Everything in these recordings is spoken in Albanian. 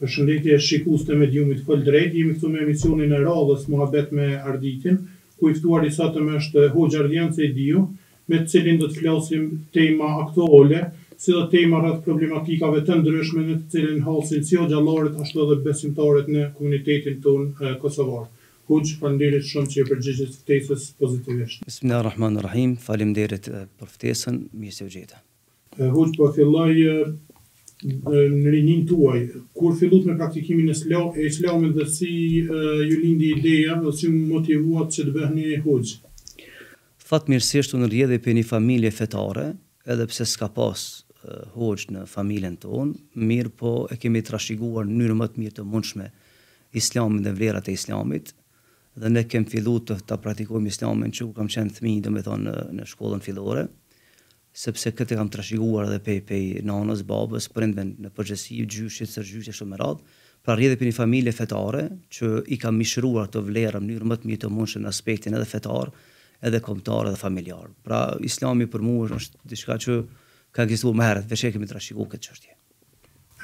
për shëndetje e shikus të mediumit këll drejt, jemi këtu me emisionin e radhës muhabet me arditin, ku i fëtuar i satëm është Hoxha Ardian se i diju, me të cilin do të flasim tema aktuale, si dhe tema rrët problematikave të ndryshme në të cilin halsin si o gjallarët ashtu dhe besimtarët në komunitetin ton eh, Kosovar. Hoxh, falimderit shumë që e përgjigjës ftesës pozitivisht. Bismillahirrahmanirrahim, falimderit eh, për ftesën, mjësë u gjitha. Eh, Hoxh, po filloj në rinjën tuaj, kur fillut me praktikimin e islamit dhe si ju lindi ideja dhe si më motivuat që të bëhë një hoqë? Fatë mirësishtu në rjedhe për një familje fetare, edhe pse s'ka pas uh, hoqë në familjen tonë, mirë po e kemi trashiguar në njërë më të mirë të mundshme islamin dhe vlerat e islamit, dhe ne kemi fillu të, të praktikojmë islamin që u kam qenë thmi, dhe me thonë në, në shkollën fillore, sepse këtë kam trashëguar edhe pej pej nonës, babës, prindve në përgjithësi, gjyshit, sërgjyshit shumë radh. Pra rrjedh për një familje fetare që i kam mishëruar të vlerë në mënyrë më të mirë të mundshme në aspektin edhe fetar, edhe kombëtar edhe familjar. Pra Islami për mua është diçka që ka ekzistuar më herët, veçse kemi trashëguar këtë çështje.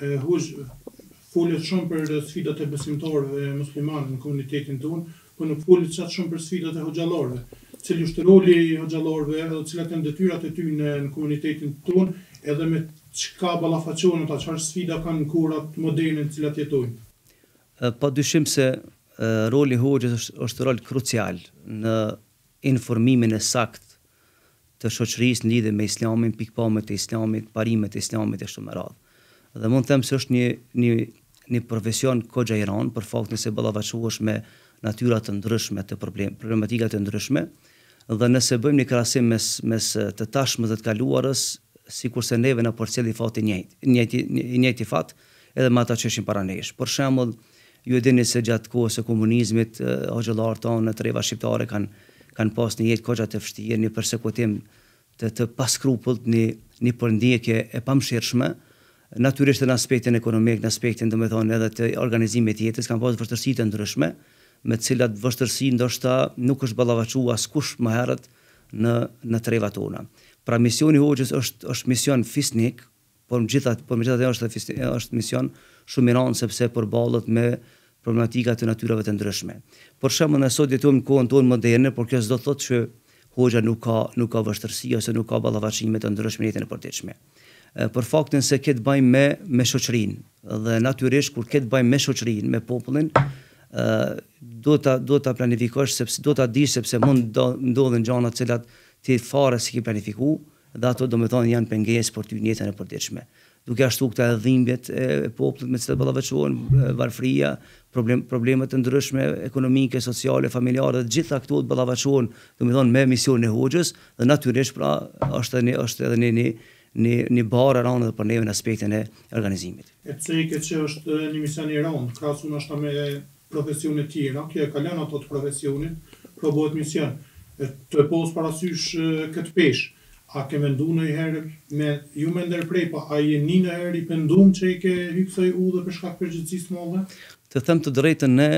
E huaj shumë për sfidat e besimtarëve musliman në komunitetin tonë, po nuk folet shumë për sfidat e hoxhallorëve cili është roli i xhallorëve edhe të cilat kanë detyrat e tyre në komunitetin tonë edhe me çka ballafaqohen ata çfarë sfida kanë në kurat moderne të cilat jetojnë. Po dyshim se roli i xhallorëve është është rol krucial në informimin e sakt të shoqërisë në lidhje me Islamin, pikpamjet e Islamit, parimet e Islamit e shumë radhë. Dhe mund të them se është një një një profesion koxha iran për faktin se ballafaqohesh me natyra të ndryshme të problem, problematika të ndryshme dhe nëse bëjmë një krasim mes, mes të tashmës dhe të kaluarës, si kurse neve në përcjeli fati njëti, i njëti fat, edhe ma ta që ishin para nesh. Për shembull, ju e dini se gjatë kohës e komunizmit, o gjëllarë tonë në treva shqiptare kanë kanë pas një jetë kogja të fështirë, një persekutim të, të paskrupullt, një, një përndjekje e pamshirshme, natyrisht në aspektin ekonomik, në aspektin domethënë edhe të organizimit jetës, kanë pas vërtërsi të ndryshme, me cilat vështërsi ndoshta nuk është ballavaçuar askush më herët në në trevat tona. Pra misioni i Hoxhës është është mision fisnik, por në gjithat, por gjithat e është fisnik, është mision shumë i rëndë sepse përballet me problematika të natyrave të ndryshme. Por shemë në sot jetëm në kohën tonë më por kjo s'do do të thotë që hoxha nuk ka, nuk ka vështërsi, ose nuk ka ballavaçime të ndryshme jetën e përteqme. Por faktin se këtë bajmë me, me shoqërinë dhe natyrisht kur këtë bajmë me shoqërinë, me popullin, duhet ta duhet ta planifikosh sepse duhet ta dish sepse mund do, ndodhen gjëra të cilat ti fare s'i ke planifikuar dhe ato do të thonë janë pengesë për ty në jetën e përditshme. Duke ashtu këta dhimbjet e popullit me cilat ballavet varfëria, problem problemet ndryshme ekonomike, sociale, familjare, të gjitha këto të ballavet do të thonë me misionin e Hoxhës dhe natyrisht pra është edhe është edhe një një një, një barë rënë edhe për në aspektin e organizimit. E pse që është një mision i rënd, krahasuar është me profesionit tjera, kje e kalen ato të profesionit, pro bohet mision. E të posë parasysh këtë pesh, a ke mendu në i herë, me ju me ndërprej, pa po a je një në herë i pendum që i ke hypsoj u dhe përshkak përgjëtësis më dhe? Të them të drejtën ne,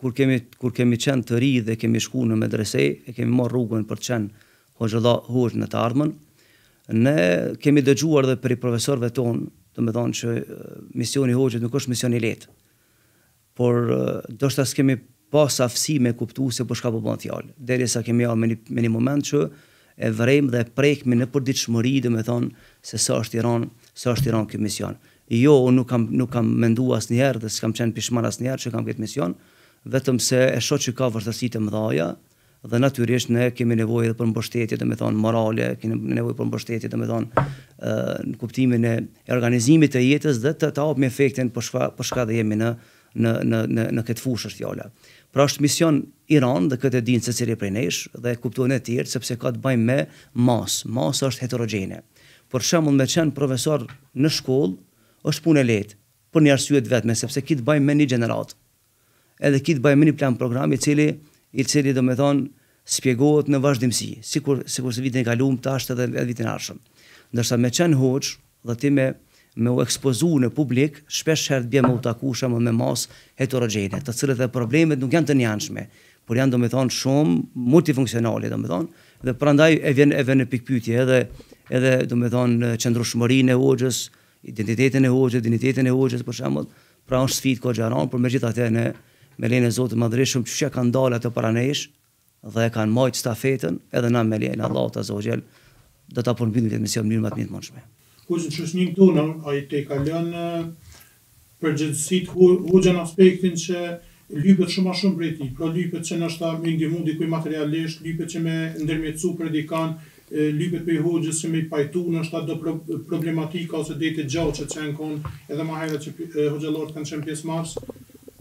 kur kemi, kur kemi qenë të ri dhe kemi shku në medrese, e kemi marrë rrugën për qenë o gjëla në të ardhmen, ne kemi dëgjuar dhe për i profesorve tonë, të me thonë që misioni hoqët nuk është misioni letë por do shta s'kemi pas afsi me kuptu se përshka po shka për po bënë fjallë. Deri sa kemi ja me një, me një moment që e vrem dhe prekme në përdi që dhe me thonë se së është Iran, së është Iran kjo mision. Jo, unë nuk kam, nuk kam mendu as njerë dhe s'kam qenë pishman as njerë që kam këtë mision, vetëm se e sho që ka vërstësit e mëdhaja dhe natyrisht ne kemi nevojë edhe për mbështetje, do thonë morale, kemi nevojë për mbështetje, do në kuptimin e organizimit të jetës dhe të të hapim efektin për shka dhe jemi në në në në në këtë fushë është fjala. Pra është mision Iran dhe këtë dinë se çeli prej nesh dhe e kuptojnë të tjerë sepse ka të bëjë me mas. Masa është heterogjene. Për shembull me çan profesor në shkollë është punë lehtë për një arsye të vetme sepse kit bëjmë me një gjenerat. Edhe kit bëjmë me një plan programi i cili i cili do të shpjegohet në vazhdimsi, sikur sikur se vitin e kaluar tash edhe vitin e ardhshëm. Ndërsa me çan hoç dhe ti me me u ekspozu në publik, shpesh herë bje me u taku me mas heterogene, të cilët dhe problemet nuk janë të njanshme, por janë do me thonë shumë multifunksionale, do me thonë, dhe prandaj e vjen e vjen e pikpytje edhe, edhe do me thonë qëndrushmërin e Hoxhës, identitetin e Hoxhës, identitetin e Hoxhës për shumë, pra është sfit ko gjaran, për me gjithë atë e në me lene zotë madrishëm, që që kanë dalë atë paranesh, dhe kanë majtë stafetën, edhe na me lene, Allah zogjel, do ta apërmbinë vjetë misjo mënyrë më të të mënshme kush në qështë një këtu, në a i te i kalën në përgjëtësit, aspektin që lypet shumë a shumë breti, pro lypet që nështë është ta me ndihmu dikuj materialisht, lypet që me ndërmjecu për e lypet për i që me i pajtu nështë ta do problematika ose dhe i të që qenë konë edhe ma hajra që e, kanë qenë pjesë marsë.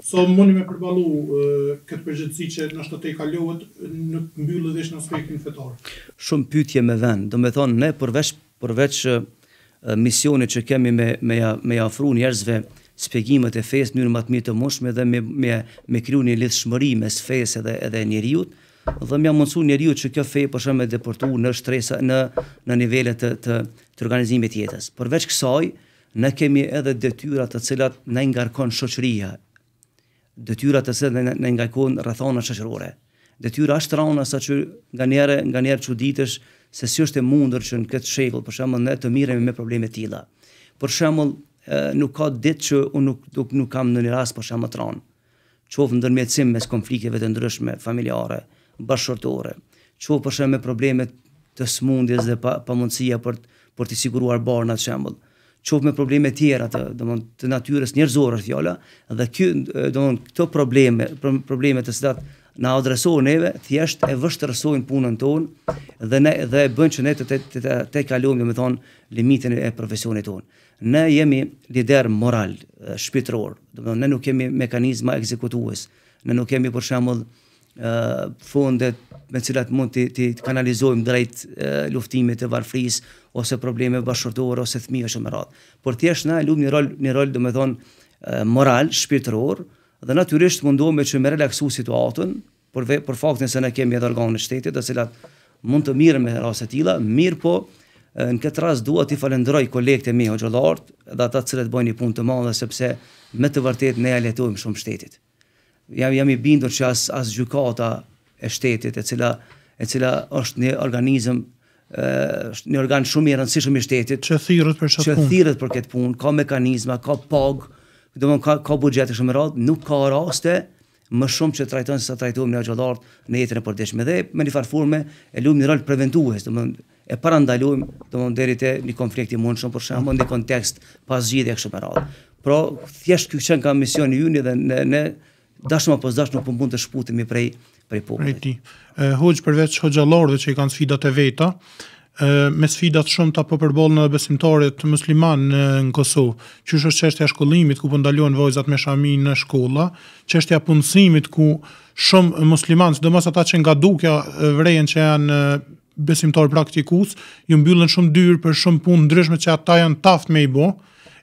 So, më mundi me përbalu e, këtë përgjëtësi që nështë është te i në mbyllë dhe në aspektin fetarë. Shumë pytje me dhenë, do me thonë ne përveç, përveç misionit që kemi me me ja, me ja ofruar njerëzve shpjegimet e fesë në mënyrë më të mirë të mundshme dhe me me me kriju një lidhshmëri mes fesë edhe edhe njeriu dhe më mundsu njeriu që kjo fe për shembë deportu në stresa në në nivele të të, të organizimit të jetës. Përveç kësaj, ne kemi edhe detyra të cilat na ngarkon shoqëria. Detyra të cilat na ngarkon rrethona shoqërore. Detyra është rrona saqë që nga njerë çuditësh, se si është e mundur që në këtë shekull për shembull ne të miremi me probleme të tilla. Për shembull, nuk ka ditë që unë nuk nuk, nuk kam ndonjë rast për shembull tron. Qof ndërmjetësim mes konflikteve të ndryshme familjare, bashkëtorë, qof për shembull me probleme të smundjes dhe pamundësia pa për për të siguruar barna për shembull çoft me probleme të tjera të, domthonë, të natyrës njerëzore fjala, dhe ky domthonë këto probleme, probleme të cilat na adresohen neve, thjesht e vështërsojnë punën tonë dhe ne dhe e bën që ne të të të, të, kalojmë, domethënë, limitin e profesionit tonë. Ne jemi lider moral, shpirtëror, domethënë ne nuk kemi mekanizma ekzekutues. Ne nuk kemi për shembull fondet me cilat mund të, të kanalizojmë drejt e, luftimit të varfris ose probleme bashkëtorë ose thmi ose më radhë. Por thjesht na e lumë një rol, një rol dhe me thonë moral, shpirtëror, dhe natyrisht mundohem me që me relaksu situatën, për, ve, për faktin se ne kemi edhe organë në shtetit, dhe cilat mund të mirë me rase tila, mirë po, në këtë ras duhet t'i falenderoj kolegtë mi hoxhallart dhe ata që bëjnë një punë të madhe sepse me të vërtet ne ja shumë shtetit. Jam jam i bindur që as as gjykata e shtetit e cila e cila është një organizëm ë është një organ shumë i rëndësishëm i shtetit që thirret për çfarë punë. Që thirret për këtë punë, ka mekanizma, ka pagë, do më ka, ka budgjet e shumë rrallë, nuk ka raste më shumë që trajtojnë se sa trajtojnë nga gjallartë në jetën e përditshme Dhe me një farforme e lujmë një rol preventuhes, do e parandalujmë, do më deri te një konflikti i shumë, për shumë, në kontekst pas gjithë e kështë më rrallë. thjesht kjo qenë ka misioni juni dhe ne, ne dashma pas dashma nuk mund të shputemi prej, prej popullit. Hoxh përveç hoqë gjallartë që i kanë sfidat e veta, me sfidat shumë të përbollë në besimtarit musliman në, Kosovë, që është qështja shkollimit ku pëndaluan po vojzat me shami në shkolla, qështja punësimit ku shumë musliman, së dëmës ata që nga dukja vrejen që janë besimtar praktikus, ju mbyllën shumë dyrë për shumë punë ndryshme që ata janë taft me i bo,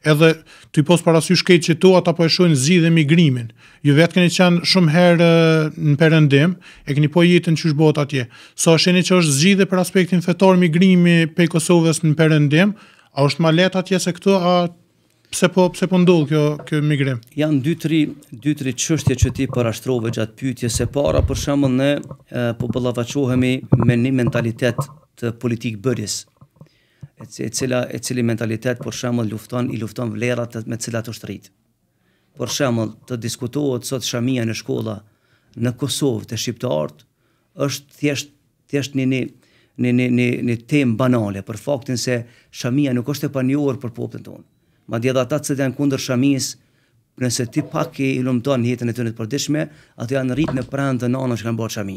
edhe ti pos para parasysh shkëjt që tu ata po e shohin zi dhe migrimin. Ju vet keni qen shumë herë në perëndim, e keni po jetën çu shbot atje. Sa so, sheni që është zi dhe për aspektin fetor migrimi pe Kosovës në perëndim, a është ma lehtë atje se këtu a pse po pse po ndodh kjo kjo migrim? Jan 2 3 2 çështje që ti para gjatë pyetjes së para, për shembull ne po ballavaçohemi me një mentalitet të politikë bërjes, e cila e cili mentalitet për shembull lufton i lufton vlerat me të cilat është rrit. Për shembull, të diskutohet sot shamia në shkolla në Kosovë të shqiptarët është thjesht thjesht një një një një temë banale për faktin se shamia nuk është e panjohur për popullin tonë. Madje edhe ata që janë kundër shamis, nëse ti pak i lumton jetën e tyre të përditshme, ata janë rrit në pranë të nanës që kanë bërë shami.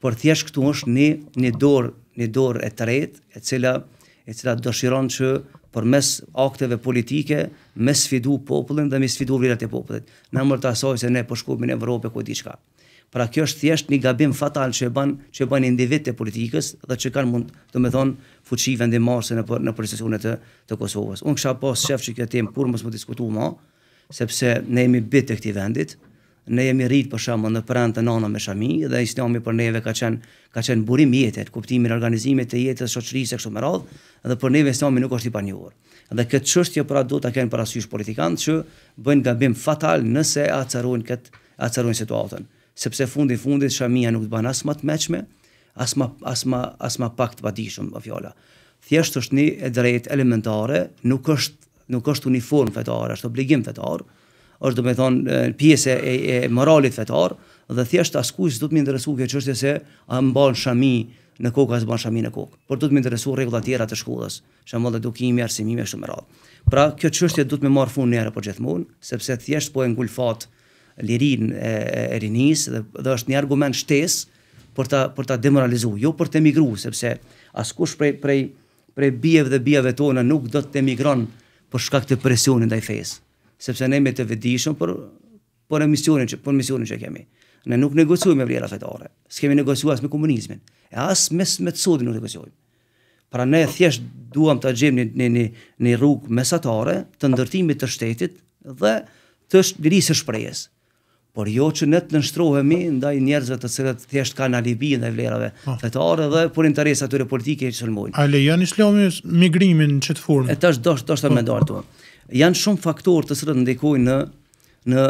Por thjesht këtu është një një dorë, një dorë e tretë, e cila e cila dëshiron që për mes akteve politike, me sfidu popullin dhe me sfidu vrirat e popullit. Në mërë të asoj se ne përshkubin po e Evrope ku e diqka. Pra kjo është thjesht një gabim fatal që e ban, që e ban individ të politikës dhe që kanë mund të me thonë fuqi vendimarse në, për, në përgjësionet të, të Kosovës. Unë kësha pas shëf që kjo temë kur mësë më diskutu ma, sepse ne jemi bit të këti vendit, ne jemi rrit për shkakun në pranë të nonës me shami dhe Islami për neve ka qenë ka qenë burim i jetës, kuptimin e organizimit të jetës shoqërisë kështu me radhë dhe për neve Islami nuk është i panjohur. Dhe këtë çështje pra do ta kenë parasysh politikanë që bëjnë gabim fatal nëse acarojnë këtë acarojnë situatën, sepse fundi fundit shamia nuk do bën as më të mëshme, as më as më as më pak të vadishëm me po fjala. Thjesht është një e drejtë elementare, nuk është nuk është uniform fetar, është obligim fetar, është dhe me thonë pjese e, e moralit fetar, dhe thjeshtë askujës du të më interesu kjo qështje se a mbanë shami në kokë, a zbanë shami në kokë, por du të më interesu regullat tjera të që më dhe dukimi, arsimimi, e shumë më Pra, kjo qështje du të më marë fund njëra për po gjithmonë, sepse thjeshtë po e ngull lirin e, e, e rinis, dhe, dhe është një argument shtes për ta, për ta demoralizu, jo për të emigru, sepse askush prej, prej, prej bjev dhe bjeve tonë nuk do të emigron për shkak të presionin ndaj fesë sepse ne me të vedishëm për për emisionin që për misionin që kemi. Ne nuk negocojmë me vlera fetare. S'kemë negocuar as me komunizmin, e as me me Zotin nuk negocojmë. Pra ne thjesht duam të gjem një një një rrugë mesatare të ndërtimit të shtetit dhe të lirisë shprehjes. Por jo që ne të nështrohemi ndaj njerëzve të cilët thjesht kanë alibi ndaj vlerave po. fetare dhe por interesat tyre politike që sulmojnë. A lejon Islami migrimin në çet formë? Etash do të të mendoj këtu janë shumë faktorë të cilët ndikojnë në në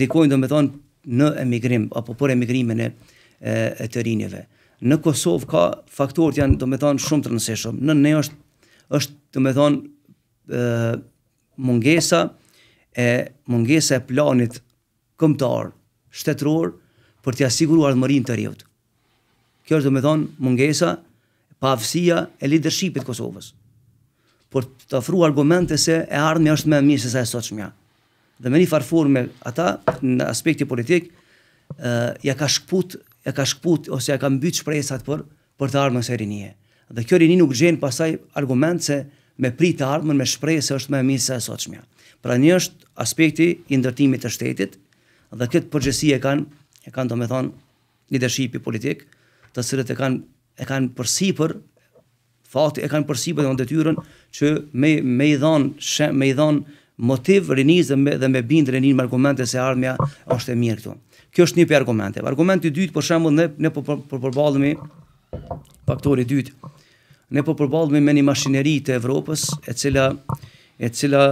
ndikojnë domethën në emigrim apo për emigrimin e e të rinjeve. Në Kosov ka faktorë të janë domethën shumë të rëndësishëm. Në ne është është domethën ë mungesa e mungesa e planit kombëtar shtetror për të siguruar ndërmrin të rinjut. Kjo është domethën mungesa pavësia e leadershipit Kosovës por të ofru argumente se e ardhmja është më e mirë se sa e sotshmja. Dhe me një farfur me ata në aspekti politik, ë ja ka shkput, ja ka shkput ose ja ka mbyt shpresat për për të ardhmën e rinie. Dhe kjo rini nuk gjen pasaj argument se me prit të ardhmën me shpresë është më e mirë se sa e sotshmja. Pra një është aspekti i ndërtimit të shtetit dhe këtë përgjësi e kanë e kanë domethënë leadershipi politik, të cilët e kanë e kanë përsipër fakti e kanë përsipër dhe kanë detyrën që me me i dhan shem, me i dhan motiv rinizë dhe me, dhe me bind rinin argumente se ardhmja është e mirë këtu. Kjo është një për argumente. Argumenti i dytë për shembull ne ne po për, përballemi faktori i dytë. Ne po për përballemi me një mashineri të Evropës e cila e cila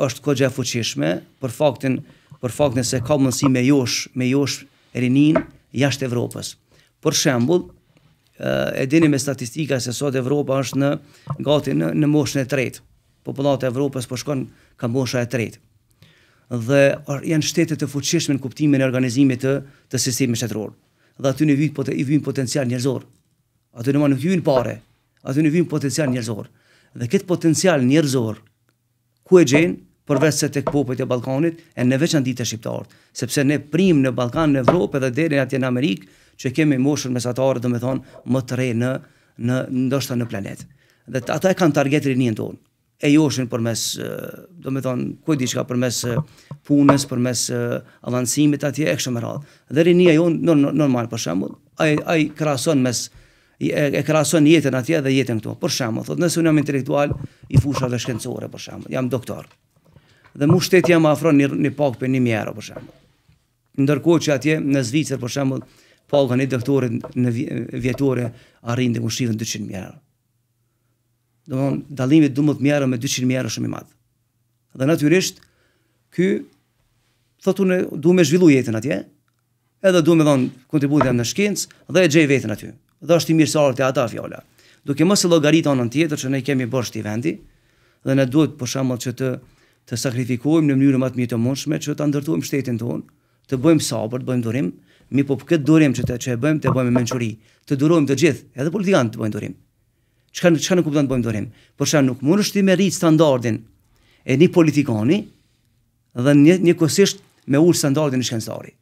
është kogja fuqishme për faktin për faktin se ka mundësi me josh me josh rinin jashtë Evropës. Për shembull, e dini me statistika se sot Evropa është në gati në, në moshën e tretë. Popullata e Evropës po shkon ka mosha e tretë. Dhe janë shtete të fuqishme në kuptimin e organizimit të të sistemit shtetëror. Dhe aty në vit po të i vijnë potencial njerëzor. Aty në manë nuk vijnë pare. Aty në vijnë potencial njerëzor. Dhe këtë potencial njerëzor ku e gjenë përveç se tek popujt e Ballkanit e në veçantë të shqiptarët, sepse ne prim në Ballkan, në Evropë dhe deri atje në Amerik, që kemi moshën mesatare, domethënë më të re në në ndoshta në planet. Dhe ata e kanë target rinin ton. E joshin përmes domethënë kujt diçka përmes punës, përmes avancimit atje e kështu me radhë. Dhe rinia jon normal për shemb, ai ai krahason mes e, e krahason jetën atje dhe jetën këtu. Për shembull, thotë nëse unë jam intelektual i fushave shkencore për shembull, jam doktor dhe mu shtetja më afron një, një pak për një mjera, për shemë. Ndërko që atje në Zvicër, për shemë, paga një doktorit në vjetore rinë dhe më shqivën 200 mjera. Dhe më dalimit 12 mjera me 200 mjera shumë i madhë. Dhe natyrisht, ky, thotu në, du me zhvillu jetën atje, edhe du me dhonë kontributin në shkencë, dhe e gjej vetën aty. Dhe është i mirë sa ata fjalla. Duke mos e llogarit anën tjetër që ne kemi bosh i vendi dhe ne duhet për shembull që të të sakrifikojmë në mënyrë më të mirë të mundshme që ta ndërtojmë shtetin tonë, të bëjmë sabër, të bëjmë durim, mi po këtë durim që të që e bëjmë, të bëjmë me mençuri, të durojmë të gjithë, edhe politikanët bëjnë durim. Çka çka nuk kupton të bëjmë durim, por çka nuk mund është ti me rrit standardin e një politikani dhe një një me ul standardin i shkencëtarit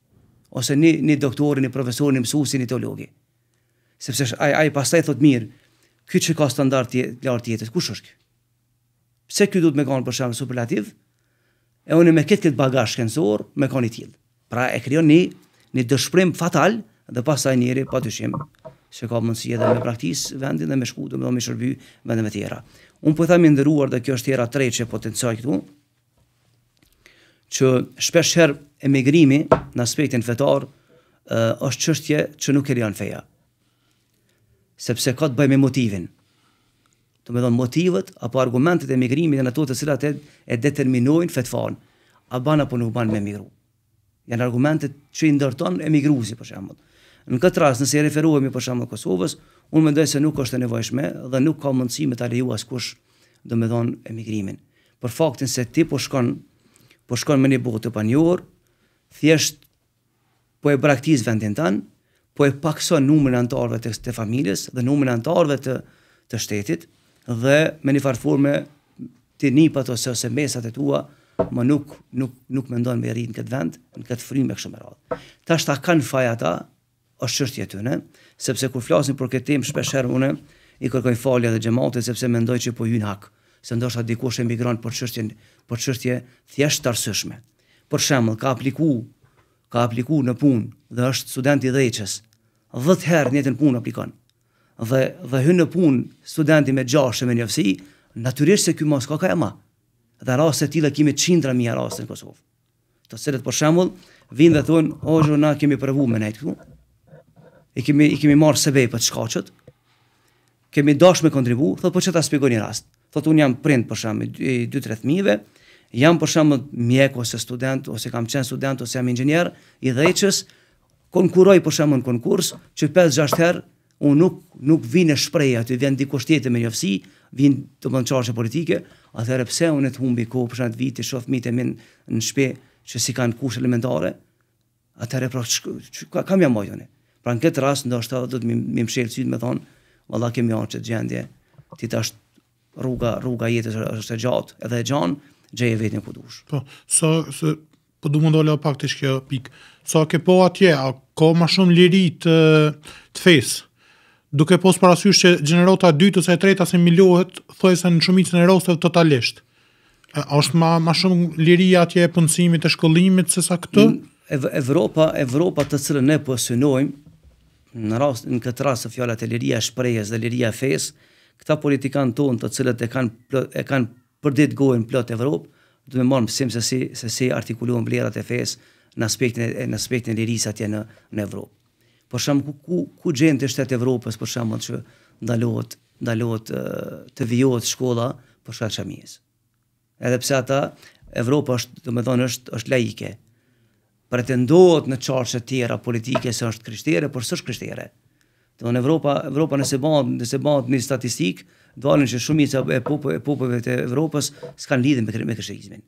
ose një një doktor, një profesor, një mësues, një Sepse ai ai pastaj thot mirë, ky çka standard i lartë jetës, kush është pse ky duhet me kanë për të superlativ? E unë me këtë këtë bagazh shkencor, me kanë i tillë. Pra e krijon një një dëshpërim fatal dhe pastaj njëri patyshim se ka mundësi edhe me praktis vendin dhe me shku, domethënë me shërby vendin e tjera. Unë po them ndëruar nderuar dhe kjo është era tretë që potencoj këtu që shpesh herë emigrimi në aspektin fetar është çështje që nuk e rian feja. Sepse ka të bëjë me motivin të të dhënë motivet apo argumentet e migrimit janë ato të cilat e, e determinojnë fetfan. A bën apo nuk bën me migru. Janë argumentet që i ndërton emigruesi për shembull. Në këtë rast, nëse i referohemi për shembull Kosovës, unë mendoj se nuk është e nevojshme dhe nuk ka mundësi me ta lejuar kush do të thonë emigrimin. Për faktin se ti po shkon po shkon me një botë të panjor, thjesht po e braktis vendin po e pakson numrin anëtarëve të, të familjes dhe numrin anëtarëve të të shtetit, dhe me një farë formë ti nip ato se ose mesat e tua më nuk nuk nuk mendon me rritë në këtë vend, në këtë frymë kështu më radh. Tash ta kanë faj ata është qështje e tyre, sepse kur flasin për këtë tim shpesh herë unë i kërkoj falja dhe xhamatit sepse mendoj që po hyn hak, se ndoshta dikush emigron për çështjen për çështje thjesht arsyeshme. Për shembull, ka apliku, ka apliku në punë dhe është student i dhëçës. 10 herë në jetën punë aplikon dhe dhe hyn në punë studenti me 6 me njëfsi, natyrisht se ky mos ka kaja më. Dhe raste të tilla kemi qindra mijë raste në Kosovë. Të cilët për shembull vinë dhe thonë, "O zhu na kemi provu me ne këtu." I kemi i kemi marrë se vepë të shkaqët. Kemi dashur me kontribu, thotë po çeta sqegoni rast. Thotë un jam prind për shembull 2-3 fëmijëve, jam për shembull mjek ose student ose kam qenë student ose jam inxhinier i dhëçës, konkuroj për shembull në konkurs që 5-6 herë un nuk nuk vjen në shpreh aty vjen diku shtete me njoftsi vjen të bën çështje politike atëherë pse unë e humbi ko për atë vit të shoh e më në shtëpi që si kanë kushte elementare atëherë pra çka kam jamë tani pra në këtë rast ndoshta do të më më shëlsi më thon valla kemi anë çet gjendje ti tash rruga rruga jetës është e gjatë edhe e gjon gjej vetën ku dush po sa se po do mundo la pak tiç kjo pik sa ke po atje a ka më shumë liri të të fesë duke pos parasysh që gjenerota 2 ose 3 ose milohet, thoj se në shumicën e rostet totalisht. është ma, ma shumë liria atje e punësimit e shkollimit se sa këtë? Mm, Evropa, Evropa të cilën ne posynojmë, në, rast, në këtë rast e fjallat e liria shprejes dhe liria fes, këta politikanë tonë të cilët e kanë, e kanë përdit gojnë plot Evropë, du me marë mësim se si, se si artikulojnë blerat e fesë në aspektin, në aspektin lirisë atje në, në Evropë. Por shumë ku ku, ku gjendë shtet Evropës, për shumë që ndalohet, ndalohet të vijohet shkolla për shkak të Edhe pse ata Evropa është, domethënë është është laike. Pretendohet në çështje të tjera politike se është krishtere, por s'është krishtere. Domethënë Evropa, Evropa nëse bëhet, nëse bëhet një statistikë, dalin që shumica e popull e popullëve të Evropës s'kan lidhje me me krishterizmin.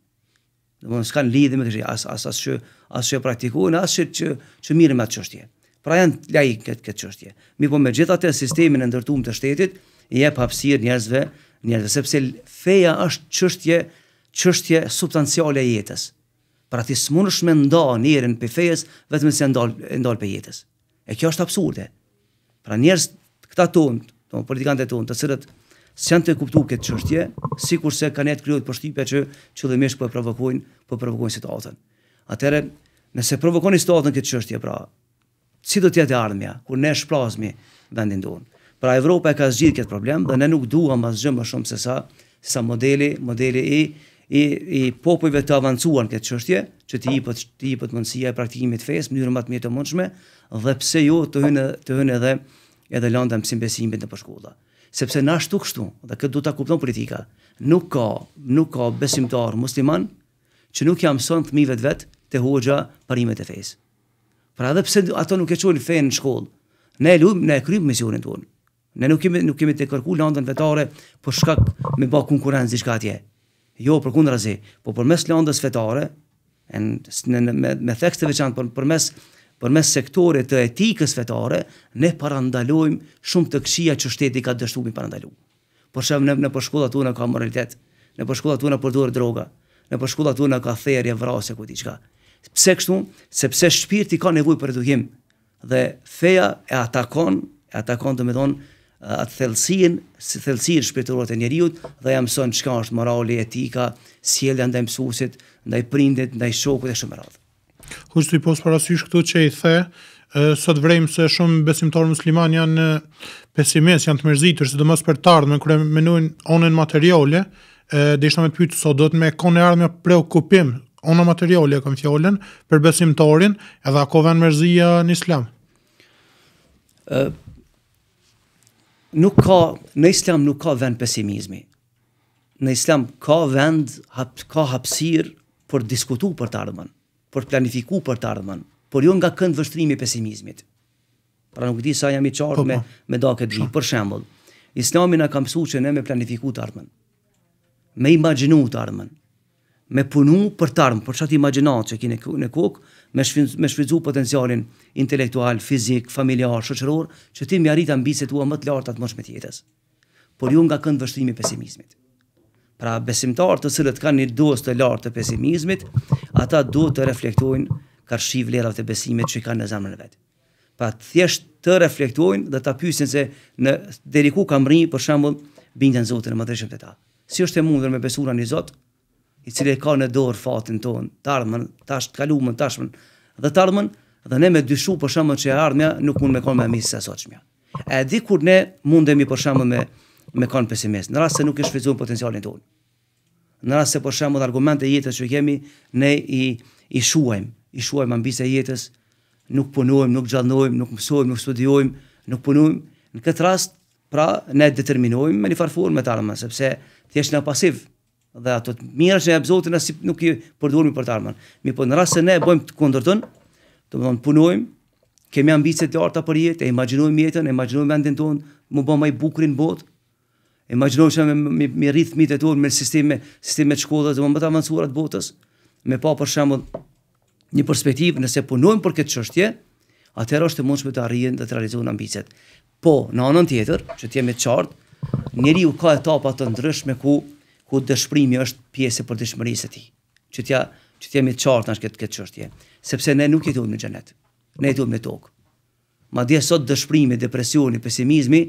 Domethënë s'kan lidhje me krishterizmin, as as as që as që praktikojnë, as që që, mirë me atë çështje. Pra janë lajik këtë këtë qështje. Mi po me gjitha të sistemin e ndërtum të shtetit, je papsir njerëzve, njerëzve, sepse feja është qështje, qështje substanciale jetës. Pra ti së mundësh me nda njerën për fejes, vetëm se ndalë ndal për jetës. E kjo është absurde. Pra njerëz këta tonë, të politikante tonë, të cilët si janë të kuptu këtë qështje, si kurse ka njetë kryojtë për shtipja që që dhe mishë për po provokojnë, për po provokojnë situatën. Atere, nëse provokojnë situatën këtë qështje, pra, si do të jetë ardhmja kur ne shplasemi vendin tonë. Pra Evropa e ka zgjidhur këtë problem dhe ne nuk ma asgjë më shumë se sa sa modeli, modeli i i i popujve të avancuar këtë çështje, që t'i ipët të hipot mundësia e praktikimit të fesë në mënyrë më të mirë të mundshme dhe pse jo të hynë të hynë edhe edhe lënda mësim besimit në parashkolla. Sepse na ashtu kështu, dhe këtë do ta kupton politika. Nuk ka, nuk ka besimtar musliman që nuk jamson fëmijëve vet të hoxha parimet e fesë. Pra edhe pse ato nuk e quajnë fen në shkollë. Ne lum, ne e kryjm misionin tonë. Ne nuk kemi nuk kemi të kërku lëndën fetare për shkak me bë konkurrencë diçka atje. Jo përkundrazi, po përmes lëndës fetare në, me me tekste veçantë për, përmes përmes sektorit të etikës fetare ne parandalojm shumë të këqija që shteti ka dështuar të parandaluar. Por shem në në përshkollat tona ka moralitet, në përshkollat tona përdor droga, në përshkollat tona ka thërrje vrasje ku diçka. Pse kështu? Sepse shpirti ka nevojë për edukim dhe feja e atakon, e atakon të me thonë atë thelsin, si thelsin shpirtërore të njeriut dhe jam sënë çka është morali, etika, sjelja ndaj mësusit, ndaj prindit, ndaj shokut e shumë rrath. Kështu i posë parasysh këtu që i the, sot vrejmë se shumë besimtarë musliman janë pesimis, janë të mërzitur, se do mësë për tardë me kërë menuin onën materiale, dhe ishtë me të pytë, sot do të me kone ardhë preokupim, Unë materiali e kam fjallin për besimtarin edhe ako ven mërzia në islam? nuk ka, në islam nuk ka vend pesimizmi. Në islam ka vend, hap, ka hapsir për diskutu për të ardhmen, për planifiku për të ardhmen, por jo nga kënd vështrimi pesimizmit. Pra nuk di sa jam i qarë po, me, po. me da këtë gjithë. Për shemblë. islami në kam pësu që ne me planifiku të ardhmen, me imaginu të ardhmen, me punu për të ardhmë, për çati imagjinat që kine në kok, me shfiz, me shfrytzu potencialin intelektual, fizik, familjar, shoqëror, që ti më arrit ambicet tua më të larta të moshme të jetës. Por ju nga kënd vështrimi pesimizmit. Pra besimtar të cilët kanë një dozë të lartë të pesimizmit, ata duhet të reflektojnë karshi vlerat të besimit që kanë në zemrën e vet. Pra thjesht të reflektojnë dhe ta pyesin se në deri ku kam rri, për shembull, bindën Zotin më dreshëm të ta. Si është e mundur me besuar në Zot, i cili e ka në dorë fatin ton, të ardhmen, tash të kalumën, tashmën, dhe të ardhmen, dhe ne me dyshu për shemën që e ardhmja, nuk mund me konë me misë se soqmja. E di kur ne mundemi për me, me konë pesimist, në rrasë se nuk e shfizuën potencialin ton. Në rrasë se për shemën argumente jetës që kemi, ne i, i shuajmë, i shuajmë e jetës, nuk punojmë, nuk gjallënojmë, nuk mësojmë, nuk studiojmë, nuk punojmë. Në këtë rast, pra, ne determinojmë me një farfurë të talëma, sepse thjesht na pasivë, dhe ato të mira që e jap Zoti na si nuk i përdorim për të armën. Mi po në rast se ne e bëjmë të kundërtën, do të thonë punojmë, kemi ambicie të larta për jetë, e imagjinojmë jetën, e imagjinojmë vendin tonë, më bë më i në botë. E imagjinojmë se me, me, me e tonë me sisteme, sisteme të shkollës më, të avancuara të botës, me pa për shembull një perspektivë nëse punojmë për këtë çështje, atëherë është e mundshme të arrijmë dhe të realizojmë ambicet. Po, në anën tjetër, që të jemi të qartë, njeriu ka etapa të ndryshme ku ku dëshprimi është pjesë e përditshmërisë së tij. Që t'ja që t'jem i qartë tash këtë këtë çështje, sepse ne nuk jetojmë në xhenet. Ne jetojmë në tokë. Madje sot dëshprimi, depresioni, pesimizmi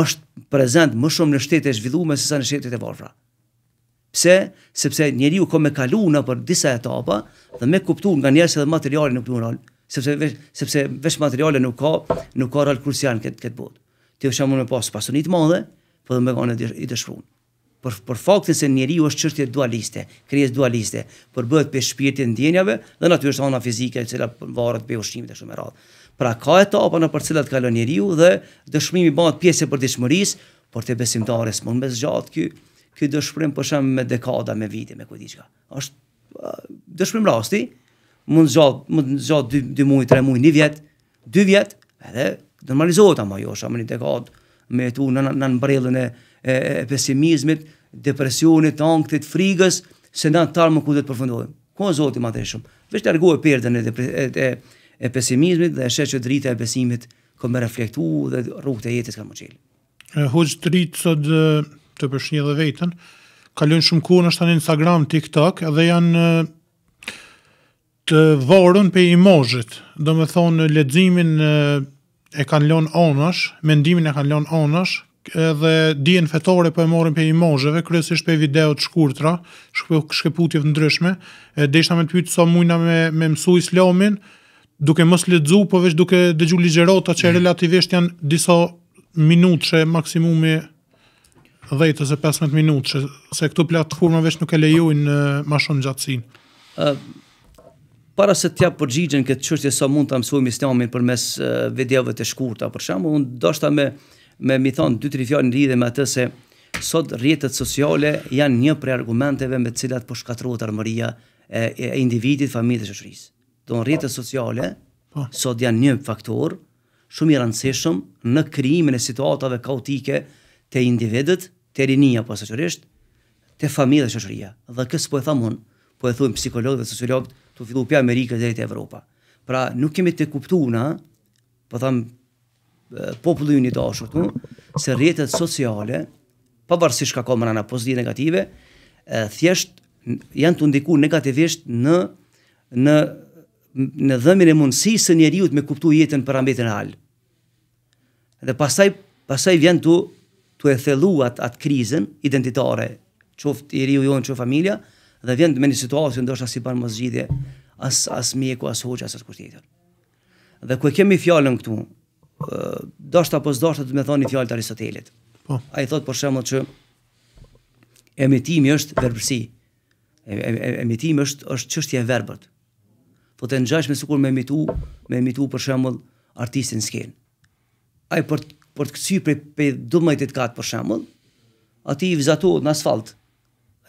është prezent më shumë në shtetet e zhvilluara sesa në shtetet e varfra. Pse? Sepse njeriu ka me kalu në për disa etapa dhe me kuptuar nga njerëzit edhe materiali nuk duan sepse veç, sepse veç materiale nuk ka, nuk ka rol krucial këtë këtë botë. Ti është shumë më pas pasionit të madhe, po dhe me kanë i dëshpëruar për për faktin se njeriu është çështje dualiste, krijes dualiste, por bëhet për shpirtin e ndjenjave dhe natyrës ona fizike e cila varet për ushqimit shumë e radhë. Pra ka etapën apo në parcelat ka lënë njeriu dhe dëshmimi bëhet pjesë e përditshmërisë, por te besimtarës mund me zgjat ky, ky dëshpërim po shëm me dekada, me vite, me kujt diçka. Është dëshmim rasti, mund zxatë zgjat, mund zgjat 2 2 muaj, 3 muaj, 1 vit, 2 edhe normalizohet ama jo, shamë një dekadë me tu në në, në mbrellën e e, e pesimizmit, depresionit, angthit, frigës, se në tarë më ku dhe të përfundojmë. Ko në zotë i e shumë? Vështë të e perden e, e, e, pesimizmit dhe e shetë që drita e besimit ko me reflektu dhe rrugë të jetës ka më qelë. Hoqë dritë sot të përshnjë dhe vetën, lënë shumë kohë në shtanë Instagram, TikTok, edhe janë të varën pe i do me thonë, ledzimin e kanë lënë onash, mendimin e kanë lënë onash, edhe dijen fetore po e morën për imozheve, kryesisht për videot shkurtra, shkëputje në ndryshme, e deshta me të pytë sa so me, me mësu islamin, duke mos ledzu, po vesh duke dëgju ligjerota që mm. relativisht janë disa minutë që maksimumi 10 ose 15 minutë, se këtu platforma vesh nuk e lejojnë ma shumë gjatësin. Uh, para se t'ja përgjigjen këtë qështje sa mund të mësu islamin për mes uh, videove të shkurta, për shumë, unë doshta me... Uh, me mi thonë dy tri fjallë në lidhje me atë se sot rrjetet sociale janë një prej argumenteve me të cilat po armëria e, e, individit, familjes dhe shërisë. Do në rrjetet sociale po sot janë një faktor shumë i rëndësishëm në krijimin e situatave kaotike te individët, te rinia po sigurisht, te familja dhe shoqëria. Dhe kësë po e thamun, po e thon psikologët dhe sociologët, tu fillu pi Amerikë deri te Evropa. Pra nuk kemi të kuptuar, po tham populli unë i dashur këtu, hm? se rjetet sociale, pa si shka ka mërana pozitive negative, e, thjesht janë të ndiku negativisht në në në dhëmin e mundësi së njeriut me kuptu jetën për ambetin halë. Dhe pasaj, pasaj vjen të të e thelu atë, krizën identitare, qoftë i riu jonë, qoftë familja, dhe vjen me një situatë që ndoshtë asipar më zgjidhe, as, as mjeku, as hoqë, as atë Dhe kërë kemi fjallën këtu, dashta apo s'dashta të më thoni fjalë të Aristotelit. Po. Ai thot për shembull që emetimi është verbësi. Emetimi është është çështje e verbët. Po të ngjash me sikur me emitu, me emitu për shembull artistin në skenë. Ai për për të kthyr për prej 12 kat për shembull, aty i vizatohet në asfalt.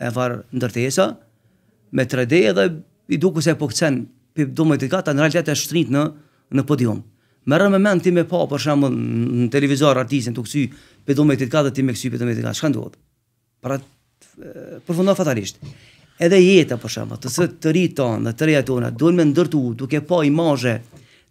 E var ndërtesa me 3D dhe i duku se po kthen për 12 kat, në realitet e shtrit në në podium. Më rëmë me ti me pa, për shemë, në televizor artisin të kësy, pëtë me këtë ti me kësy, pëtë me këtë ka, shka ndodhë? Pra, përfundon fatalisht. Edhe jeta, për shemë, të së të rritë tonë dhe të rritë tonë, dojnë me ndërtu, duke pa imazhe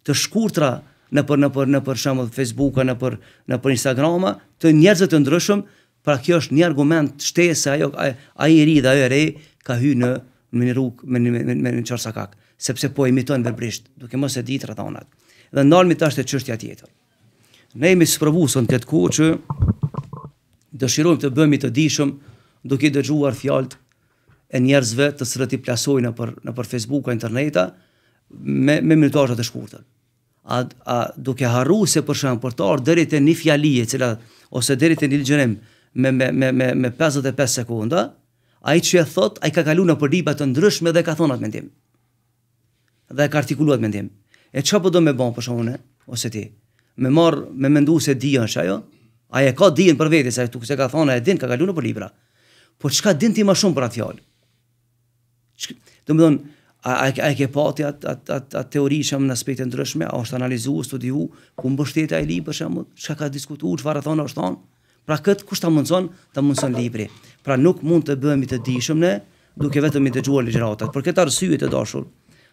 të shkurtra në për, në për, në për shemë, Facebooka, në për, në për Instagrama, të njerëzët të ndryshëm, pra kjo është një argument shtese, ajo, ajo, ajo i ri dhe ajo ka hy në në rrugë, në një qërë sepse po imitojnë verbrisht, duke mos e ditë rëtonat dhe ndalë të tashtë e qështja tjetër. Ne imi sëpërvusën përvusën këtë kohë që dëshirojmë të bëmi të dishëm duke dëgjuar fjalt e njerëzve të sërëti plasojnë në për, në për Facebook a interneta me, me minutajat të shkurtat. A, a duke harru se për shumë për të orë dherit e një e cila, ose dherit e një lëgjërim me, me, me, me, me 55 sekunda, a i që e thot, a i ka kalu në përdibat të ndryshme dhe ka thonat mendim. Dhe ka artikuluat mendim. E çka po do më bën për shkakun e ose ti? Me marr me mendu se di është ajo? Ai e ka diën për vetes, ai tuk se ka thonë, e din ka kaluar në libra. Po çka din ti më shumë për atë fjalë? Do të thonë a, ai ke pati ti atë atë atë at teori që më në aspektin ndryshëm, a është analizuar, studiu, ku mbështetja e librit për shkakun, çka ka diskutuar, çfarë thonë është thonë? Pra kët kushta ta të ta libri. Pra nuk mund të bëhemi të dishëm ne duke vetëm i dëgjuar ligjëratat. Për këtë arsye të dashur,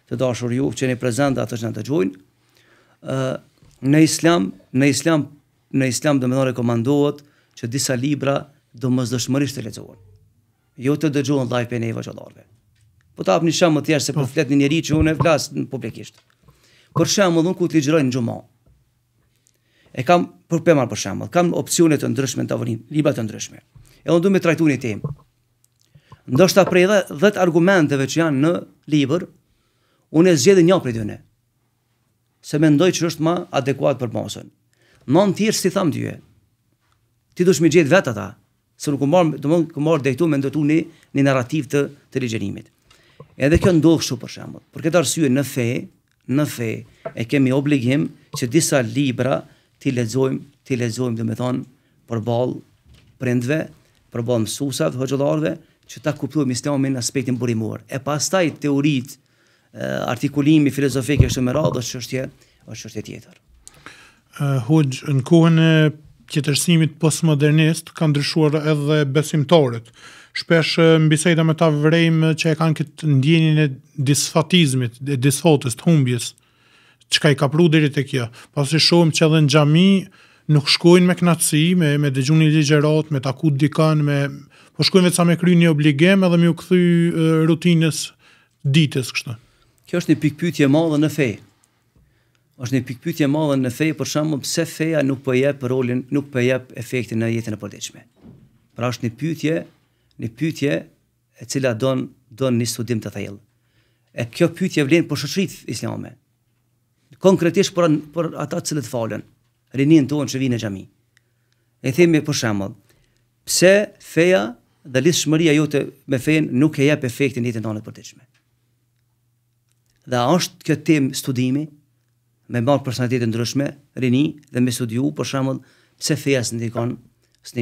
të dashur ju, që jeni prezant ata që na dëgjojnë. Ëh, uh, në Islam, në Islam, në Islam do më dhanë rekomandohet që disa libra domosdoshmërisht të lexohen. Jo të dëgjohen vllai pe neva xhallarve. Po ta hapni shemb më thjesht se po flet një njerëz që unë e flas publikisht. Për shembull, unë ku ti xhiroj në xhumë. E kam për pemar për shembull, kam opsione të ndryshme në tavolinë, libra të ndryshme. Edhe unë duhet të trajtoj një temë. Ndoshta prej 10 argumenteve që janë në libër, Unë e zgjedh një prej tyre. Se mendoj që është më adekuat për mosën. Nën thjesht si tham ti. Ti dush më gjet vet ata, se nuk u mor, do të thonë, ku mor dejtu me ndotu në një narrativ të të legjërimit. Edhe kjo ndodh kështu për shembull. Për këtë arsye në fe, në fe e kemi obligim që disa libra ti lexojmë, ti lexojm domethën për ball prindve, për ball mësuesave, hoxhallarve, që ta kuptojmë islamin në aspektin burimor. E pastaj teoritë artikulimi filozofik është më radhë, është është është tjetër. Uh, Hujgj, në kohën e kjetërsimit postmodernist, ka ndryshuar edhe besimtorit. Shpesh në me ta vrejmë që e kanë këtë ndjenin e disfatizmit, e disfotis, të humbjes, që ka i kapru dirit e kja. pasë shumë që edhe në gjami nuk shkojnë me knatësi, me, me dëgjuni ligjerat, me takut dikan, me... po shkojnë vetësa me kry një obligem edhe me u këthy rutinës ditës kështë. Kjo është një pikpytje e madhe në fe. Është një pikpytje e madhe në fe, për shumë të feja nuk po jep rolin, nuk po jep efektin në jetën e përditshme. Pra është një pyetje, një pyetje e cila don don një studim të thellë. E kjo pyetje vlen për shoqërit islame. Konkretisht për për ata që falen, falën, rinin tonë që vinë në xhami. E themi për shumë të feja dhe lidhshmëria jote me fen nuk e jep efektin e jetën tonë përditshme dhe është kjo tim studimi me marrë personalitetin ndryshme, rini dhe me studiu, për shemëll, pse feja së s'ndikon. së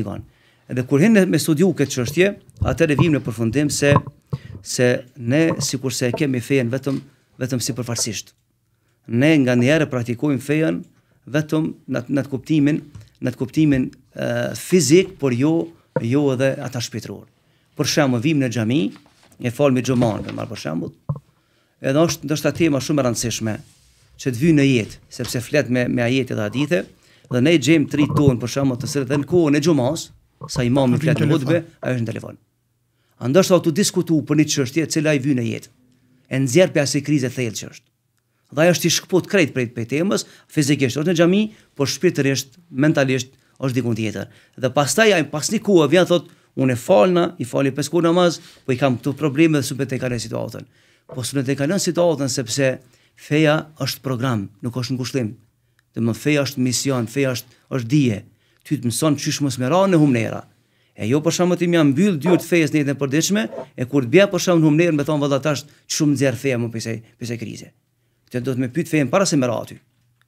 Edhe kur hinë me studiu këtë qështje, atëre vim në përfundim se, se ne, si kurse e kemi fejen vetëm, vetëm si përfarsisht. Ne nga njerë praktikojmë fejen vetëm në, në të kuptimin, në të kuptimin e, fizik, por jo, jo edhe ata shpirtëror. Për shemë, vim në gjami, e falë me gjëmanë, për shemë, edhe është ndoshta tema shumë e rëndësishme që të vijë në jetë, sepse flet me me ajete dhe hadithe dhe ne gjejmë tri tonë për shkak të sërë dhe në kohën e xhumas, sa imam i flet në hutbe, ajo është në telefon. Andoshta u diskutu për një çështje e cila i vjen në jetë. E nxjerr pse asaj krize thellë është. Dhe ajo është i shkput krejt prej prej temës, fizikisht është në xhami, por shpirtërisht, mentalisht është diku tjetër. Dhe pastaj ai pas një kohë unë falna, i fali pesë namaz, po i kam këto probleme dhe të e kanë situatën po së në të kalon situatën sepse feja është program, nuk është në kushtim. Dhe më feja është mision, feja është, është dije. Ty të mëson që shmës më ra në humnera. E jo për shumë të imi janë byllë dyrë të fejes në jetën e përdeqme, e kur të bja për shumë në humnera me thonë vëllat ashtë që shumë nëzjerë feja më pëse, pëse krize. Të do të me pytë fejen para se më ra aty.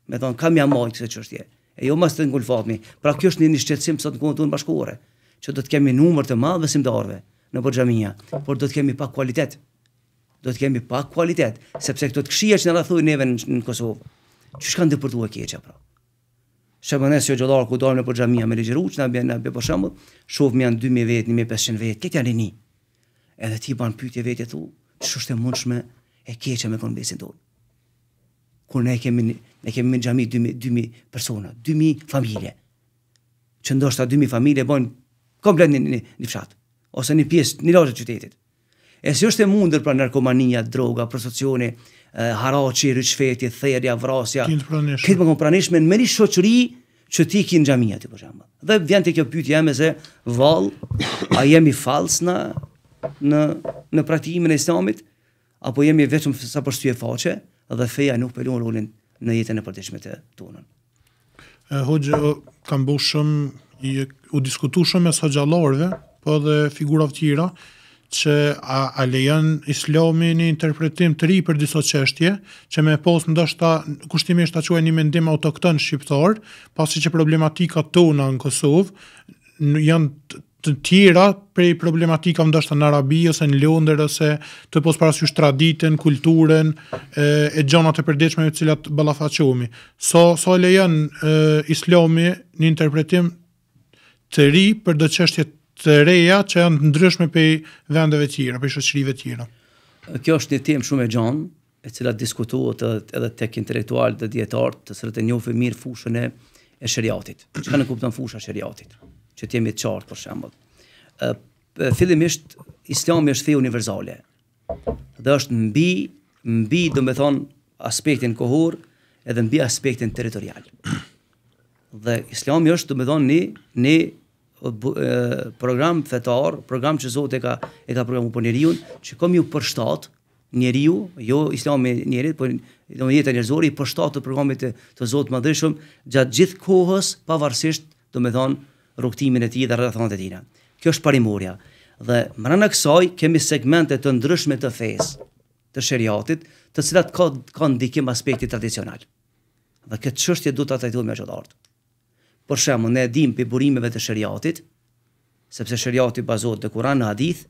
Me thonë kam jam majtë këse qështje. E jo mas të ngulfatmi. Pra kjo është një një shqetsim në kundë bashkore. Që do të kemi numër të madh besimtarëve në përgjaminja, por do të kemi pa kualitet do të kemi pak kualitet, sepse këto të këshia që në rathuj neve në, në Kosovë, pra? që shka në dëpërdu e keqa pra? Shëmë në nësë jo gjëllarë ku dojmë në për me legjeru, që në bje në bje për shëmë, shofë më janë 2.000 vetë, 1.500 vetë, këtë janë e një. Edhe ti banë pytje vetë e thu, që është e mundshme e keqa me konë besin tonë. Kur ne kemi, ne kemi në gjami 2.000, 2000 persona, 2.000 familje, që ndoshta 2.000 familje bojnë komplet një, një, një ose një pjesë, një qytetit. E si është e mundër pra narkomania, droga, prostacioni, haraci, ryçfeti, therja, vrasja. Kënd pranesh. Kënd pranesh me pranishme, në meri shoqëri që ti kin xhamia ti po jamë. Dhe vjen te kjo pyetje jamë se val, a jemi fals në në në praktikën e Islamit apo jemi vetëm sa po e faqe dhe feja nuk pelon rolin në jetën e përditshme të tonën. Hoxha, kam bërë shumë u diskutuar shumë sa xhallorëve, po edhe figurat tjera që a, a lejon islami një interpretim të ri për disa qeshtje, që me posë dështë ta kushtimisht ta quaj një mendim autokton shqiptar, pasi që problematika tona në Kosovë janë të tjera prej problematika ndështë në Arabi, ose në Londër, ose të posë parasysh traditën, kulturën, e, e gjonat e përdeqme e cilat balafaqomi. So, so lejon islami një interpretim të ri për do qeshtje të të reja që janë të ndryshme pe vendeve të tjera, pe shoqërive të tjera. Kjo është një temë shumë e gjanë, e cila diskutohet edhe tek intelektualët dhe dietarët, të sërët e njohin mirë fushën e e shariatit. ka në kupton fusha e shariatit? Që të jemi të qartë për shembull. Ë Islami është fe universale. Dhe është mbi mbi do të thon aspektin kohor edhe mbi aspektin territorial. Dhe Islami është do të thon një një program fetar, program që Zoti ka e ka programuar për njeriu, që kom ju për shtat, njeriu, jo Islami njerit, por domethënë jeta njerëzore i përshtatet të programit të, të Zotit madhëshëm gjatë gjithë kohës, pavarësisht domethënë rrugtimin e tij dhe rrethonat e tij. Kjo është parimoria. Dhe në kësaj kemi segmente të ndryshme të fesë, të shariatit, të cilat kanë ka ndikim aspekti tradicional. Dhe këtë çështje duhet ta trajtojmë me çdo Për shemë, ne dim për burimeve të shëriatit, sepse shëriatit bazot të kuran në hadith,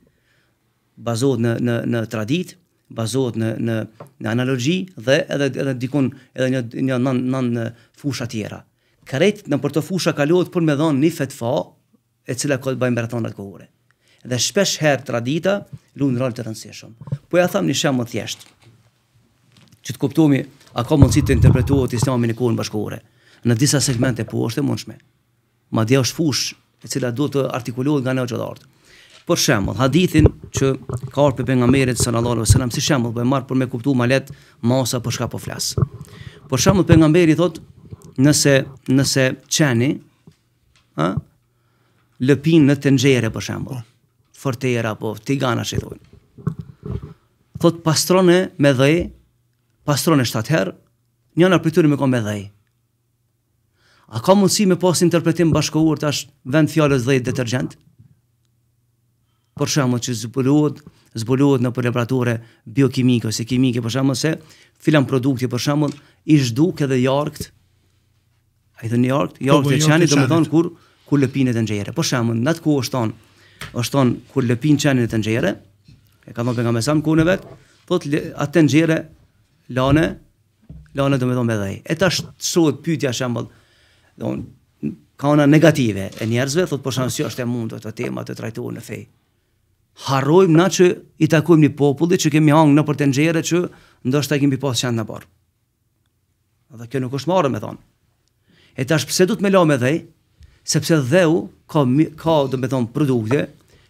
bazot në, në, në tradit, bazot në, në, në analogji dhe edhe, edhe dikun edhe një, një nën në, në fusha tjera. Kërejt në për të fusha ka lodhë për me dhonë një fetfa e cila këtë bëjmë bërë kohore. Dhe shpesh herë tradita, lunë në rol të rëndësishëm. Po e a thamë një shemë më thjeshtë, që të kuptumi, a ka mundësi të interpretuot islamin e kohën bashkohore në disa segmente po është e mundshme. Ma dhe është fush e cila duhet të artikulohet nga në gjodartë. Po shemë, hadithin që ka orë për për nga merit së në allalëve së në mësi shemë, për po e marë për me kuptu ma letë ma osa për shka po flasë. Po shemë, për nga merit thot, nëse, nëse qeni, a, lëpin në të për po shemë, fërtejera, po tigana, i që i thonë. Thot, pastrone me dhej, pastrone shtatë herë, njënër për të të të A ka mundësi me pas interpretim bashkohur të ashtë vend fjallës dhe i detergent? Për shemë që zbuluot, zbuluot në laboratore biokimike ose kimike, por shemë se filan produkti, për shemë i zhduk edhe jarkt, a i dhe një jarkt, jarkt po, po, e jo, qeni, do më thonë kur, kur lëpinit e njëjere. Për shemë, në atë ku është tonë, është tonë kur lëpin qeni e njëjere, e ka më nga mesam ku në vetë, thot atë njëjere, lane, lane do me dhaj. E ta pyetja shodë don ka ona negative e njerëzve thot po shanse është e mundë të tema të trajtuar në fe. Harrojmë na që i takojmë një populli që kemi hang në për të nxjerrë që ndoshta kemi pas çan në bar. A kjo nuk është marë me thon. E tash pse duhet me lëmë dhe? Sepse dheu ka ka do të them produkte,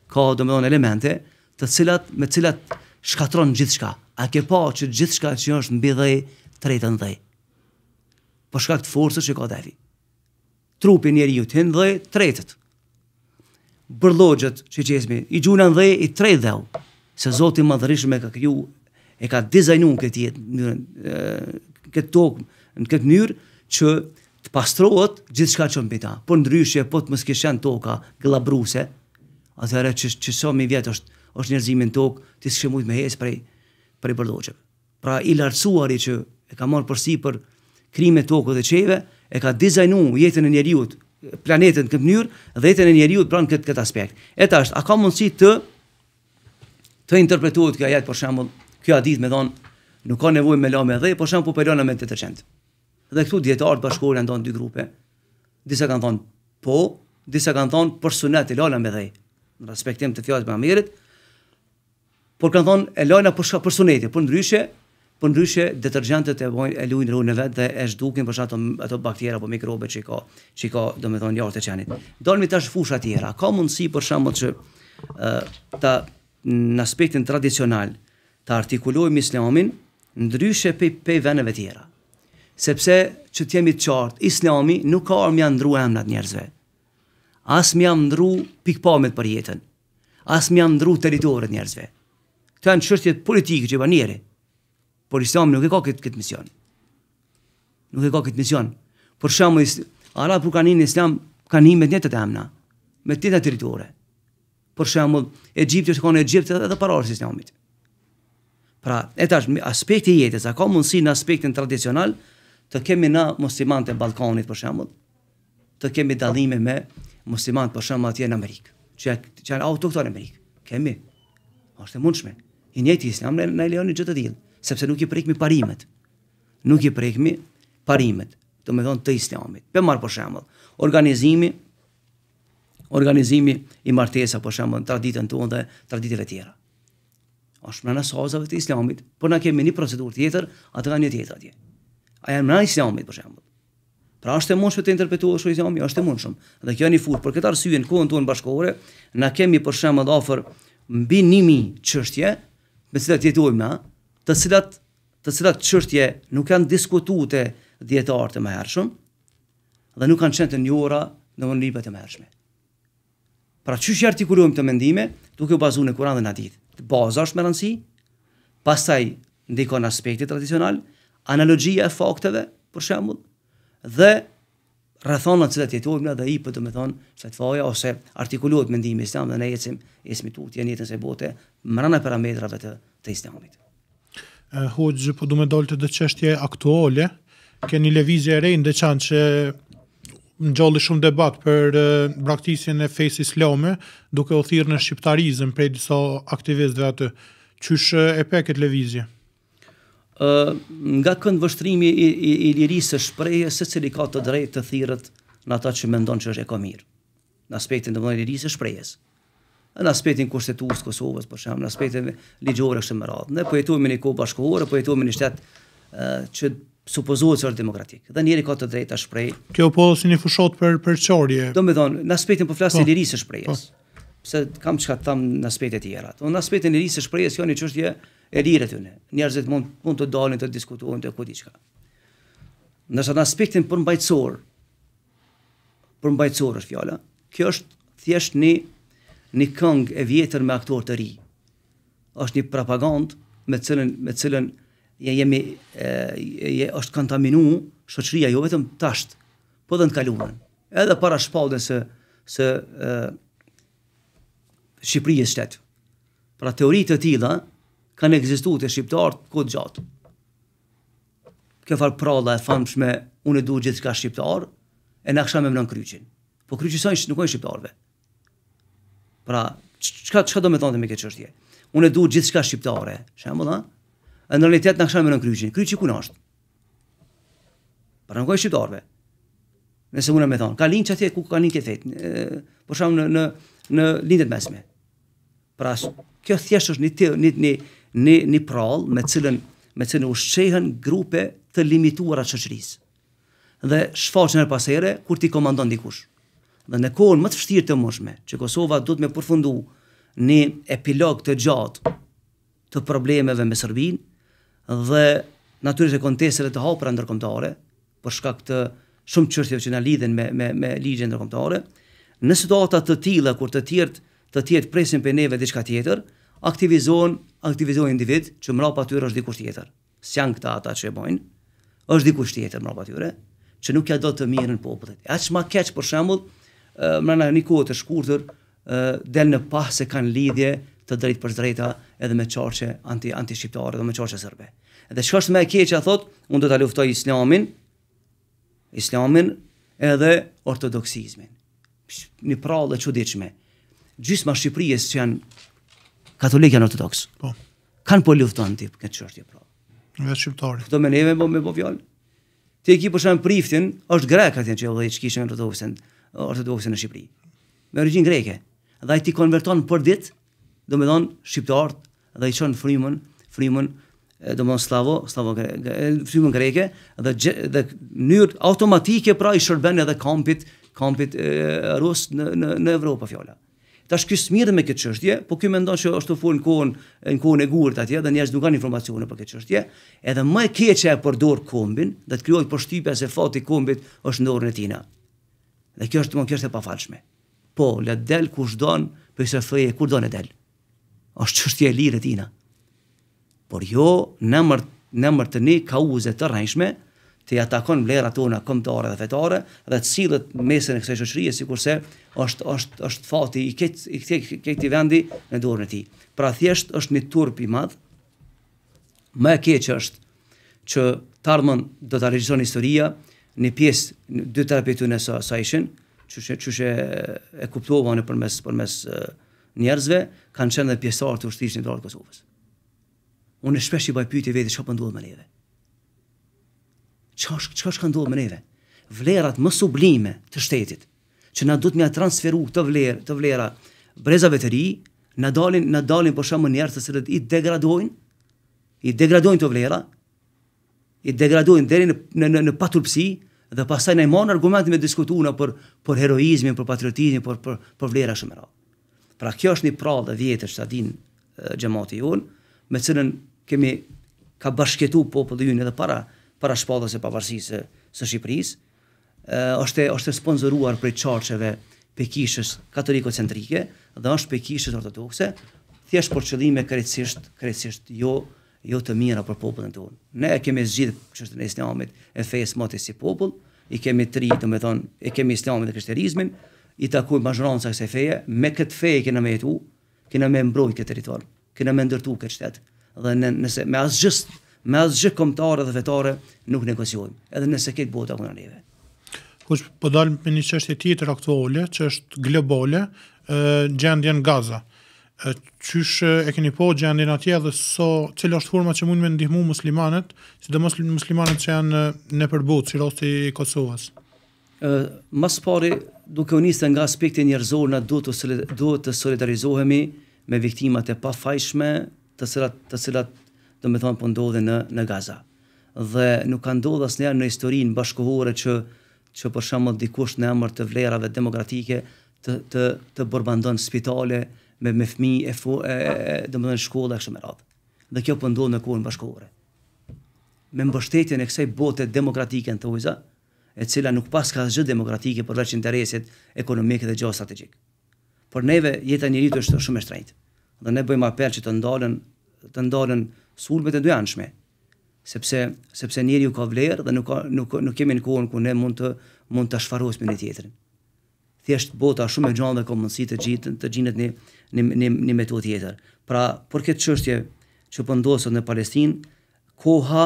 ka do të them elemente të cilat me të cilat shkatron gjithçka. A ke pa që gjithçka që është mbi dhe tretën dhe. Po shkak forcës që ka David trupin njeri ju të dhe tretët. Bërlogjët që qesmi, i gjunan dhe i tre dhe, se Zotin madhërishme ka kryu, e ka dizajnun këtë jetë, në këtë tokë, në këtë njërë, që të pastrohet gjithë shka që por për ndryshje, po të mëskishen toka glabruse, atëherë që, që so mi vjetë është, është njerëzimin tokë, të së me hesë prej, prej bërdoqëve. Pra i lartësuari që e ka marë përsi për krime tokë dhe qeve, e ka dizajnu jetën e njeriut, planetën në këtë njërë, dhe jetën e njeriut pranë këtë, këtë aspekt. Eta është, a ka mundësi të, të interpretuot kjo jetë, për shemë, kjo adit me donë, nuk ka nevoj me po po me dhe, për shemë, po për me të të të qendë. Dhe këtu djetarët bashkore në donë dy grupe, disa kanë thonë po, disa kanë thonë për sunet e lame me dhe, në respektim të fjallët për amirit, por kanë thonë e lame për, për sunet e për ndryshe, për ndryshe detergjentet e vojnë e luin rrugën e vetë dhe e zhdukin për shatë ato bakterë apo mikrobe që i ka, që i ka do me thonë njërë të qenit. Dolmi tash fusha tjera, ka mundësi për shamë që ta në aspektin tradicional të artikulojmë islamin ndryshe pe, pe të tjera. Sepse që t'jemi të qartë, islami nuk ka armë ndru e njerëzve. As mja jam ndru pikpamet për jetën. As mja jam ndru teritorit njerëzve. Të janë qështjet politikë që i por Islami nuk e ka këtë këtë mision. Nuk e ka këtë mision. Për shembull, ala për kanin Islam kanë një mendje të tëmna me të tëta territore. Për shembull, Egjipti është kanë Egjipt edhe para orës Islamit. Pra, eta është aspekti i jetës, a ka mundësi në aspektin tradicional të kemi na muslimanë e Ballkanit për shembull, të kemi dallime me muslimanë për shembull atje në Amerikë, që janë që autoktonë në Amerikë. Kemi është e mundshme. Injeti Islam në Leonin e Jotadil sepse nuk i prekmi parimet. Nuk i prekmi parimet, do të thonë të Islamit. Për marr për shembull, organizimi organizimi i martesa për shembull, traditën tonë dhe traditëve tjera. Është nëna soza e Islamit, por na kemi një procedurë tjetër, atë kanë një tjetër atje. A janë mëna Islamit për shembull? Pra është e mund të interpretuar shumë i është e mund Dhe kjo një furë, për këtë arsye në në tonë bashkore, na kemi për shembull afër mbi nimi me të jetojmë na, të cilat të cilat çështje nuk janë diskutuete dietar të mëhershëm dhe nuk kanë qenë të njohura në librat e mëhershme. Pra çështje artikulojmë të mendime duke u bazuar në Kur'an dhe Hadith. Baza është me rëndësi, pastaj ndikon aspekti tradicional, analogjia e fakteve, për shembull, dhe rrethona që të jetojmë na dhe i po domethën se faja ose artikulohet mendimi islam dhe ne ecim ismi tutje në jetën e bote mbrana parametrave të të islamit hoqë, po du me dollë të dhe qështje aktuale, ke një levizje e rejnë dhe qanë që në gjollë shumë debat për braktisjen e fejs islame, duke o thirë në shqiptarizm prej disa aktivistëve atë, qysh e peket levizje? nga këndë vështrimi i, i, i lirisë shpreje, se cili ka të drejtë të thirët në ata që mendon që është e komirë në aspektin dhe mënë lirisë shprejes në aspektin kushtetues të Kosovës, për shembull, në aspektin ligjor është më radh. Ne po jetojmë në një kohë bashkëhore, po jetojmë në një shtet që supozohet të jetë demokratik. Dhe njëri ka të drejtë ta shprehë. Kjo po është një fushot për për çorje. Do të thonë, në aspektin po flasë po, lirisë shprehjes. Po. Pse kam çka të them në aspektet tjera. Në aspektin e lirisë shprehjes janë çështje e lirë aty ne. Njerëzit mund mund të dalin të diskutojnë të ku diçka. Nëse në aspektin përmbajtësor përmbajtësor është fjala. Kjo është thjesht një një këngë e vjetër me aktor të ri. është një propagandë me cilën me cilën ja jemi e, është kontaminuar shoqëria jo vetëm tash, po edhe në kaluarën. Edhe para shpallën se se e, Shqipëria është shtet. Pra teoritë të tilla kanë ekzistuar te Shqiptarët kod gjatë. Kjo fal prodha e famshme unë e du gjithë ka shqiptar e na kësha me mënën kryqin. Po kryqisojnë nuk ojnë shqiptarve. Pra, çka çka do më thonë me këtë çështje? Unë e du gjithçka shqiptare, shembull, ha? Në realitet na kshëm në kryqin. Kryqi ku është? Pra në shqiptarve. Nëse unë më thon, ka linç atje ku ka një e thet. Për në në në lindet mesme. Pra kjo thjesht është një një një një, një prall me cilën me cilën ushqehen grupe të limituara të shoqërisë. Dhe shfaqen pas here kur ti komandon dikush. Dhe në kohën më të vështirë të mëshme, që Kosova do të më përfundu në epilog të gjatë të problemeve me Serbinë dhe natyrisht e konteseve të hapëra ndërkombëtare, për shkak të shumë çështjeve që na lidhen me me me ligjin ndërkombëtar, në situata të tilla kur të tjerë të tjerë presin për neve diçka tjetër aktivizohen aktivizon individ që mbrap aty është dikush tjetër. Sian këta ata që e bojn, është diku tjetër mbrap që nuk ja do të mirën popullit. Aq më keq për shembull, në një kohë të shkurëtër, del në pah se kanë lidhje të drejtë për drejta edhe me qarqe anti-shqiptare dhe me qarqe sërbe. Edhe çka është me e që a thot, unë do të luftoj islamin, islamin edhe ortodoksizmin. Një prallë dhe që diqme. Gjysma Shqipërijes që janë katolik janë ortodoks. Po. Kanë po lufton në tipë këtë çështje prallë. Në vetë shqiptari. Këto me neve me bo, me bo vjallë. Ti e ki priftin, është grek të që e kishën ortodoksë në Shqipëri. Me origjinë greke. Dhe ai ti konverton për ditë, domethënë shqiptar dhe i çon frymën, frymën do më slavo, slavo greke, frymën greke dhe gje, dhe mënyrë automatike pra i shërben edhe kampit, kampit e, rus në në në Evropë fjala. Tash ky smirë me këtë çështje, po ky mendon se është të në kohën në kohën e gurt atje dhe njerëz nuk kanë informacione për këtë çështje, edhe më e keqja e përdor kombin, dhe të krijoj përshtypja se fati kombit është në dorën e tina. Dhe kjo është, më kjo është e pafalshme. Po, le del ku shdon, për se thëje, kur don e del? është qështje e lirë tina. Por jo, në mërë në mërë të një kauze të rrëshme, të ja takon vlerat tona këmëtore dhe fetore, dhe të cilët mesin e kësaj shëshrije, si kurse është, është, është fati i këtë i këtë i vendi në dorën e ti. Pra thjesht është një turp i madhë, më e keqë është që të armën do të regjison historia, Në pjesë në dy terapeutë sa sa ishin, çuçi çuçi e kuptova në përmes përmes njerëzve, kanë qenë dhe pjesëtar të ushtrisë në dorë të Kosovës. Unë e shpesh i baj pyetje vetë çka po ndodh me neve. Çfarë çka ka ndodhur me neve? Vlerat më sublime të shtetit, që na duhet më transferu këtë vlerë, të vlera brezave të ri, na dalin na dalin për shkak të njerëzve që i degradojnë i degradojnë të vlera, i degradojnë deri në në në, në patulpsi dhe pastaj ne marrim argumente me diskutuna për për heroizmin, për patriotizmin, për për për vlera shumë rrallë. Pra kjo është një prallë e vjetër që din xhamati i me cilën kemi ka bashkëtu popullin ynë edhe para para shpallës së pavarësisë së, Shqipërisë, është është sponsoruar prej çarçeve pe kishës katoliko centrike dhe është pe kishës ortodokse thjesht për qëllime krejtësisht krejtësisht jo jo të mira për popullin tonë. Ne e kemi zgjidhur kështu e Islamit e fejës moti si popull, i kemi tri, domethënë, e kemi Islamin dhe krishterizmin, i takojmë mazhronca kësaj feje, me këtë feje që na mëtu, që na më mbrojtë këtë territor, që na ndërtu këtë shtet. Dhe ne nëse me asgjë, me asgjë komtare dhe vetare nuk negociojmë, edhe nëse këtë bota ku neve. Kush po dalm me një çështje tjetër aktuale, që është globale, gjendja në Gaza qysh e keni po gjendin atje dhe so, cilë është forma që mund me ndihmu muslimanet, si dhe muslimanet që janë në përbut, si rosti i Kosovës? Mas pari, duke u njështë nga aspekti njerëzor, na duhet të solidarizohemi me viktimat e pa fajshme të cilat, të cilat dhe me thonë pëndodhe po në, në Gaza. Dhe nuk ka ndodhe asë njerë në historinë bashkohore që, që për shumë dikush në emër të vlerave demokratike të, të, të bërbandon spitale, të me me fëmijë e fu, e domethënë shkolla kështu me radhë. Dhe kjo po ndodh në kohën bashkore. Me mbështetjen e kësaj bote demokratike në Tojza, e cila nuk pas ka asgjë demokratike përveç interesit ekonomik dhe gjeostrategjik. Por neve jeta e njeriut është shumë e shtrenjtë. Dhe ne bëjmë apel që të ndalen të ndalen sulmet e dyanshme sepse sepse njeriu ka vlerë dhe nuk ka nuk nuk kemi në kohën ku ne mund të mund ta shfarosim me një tjetrin thjesht bota shumë e gjallë dhe ka mundësi të gjitë të gjinet një një metodë tjetër. Pra, për këtë çështje që po ndodhet në Palestinë, koha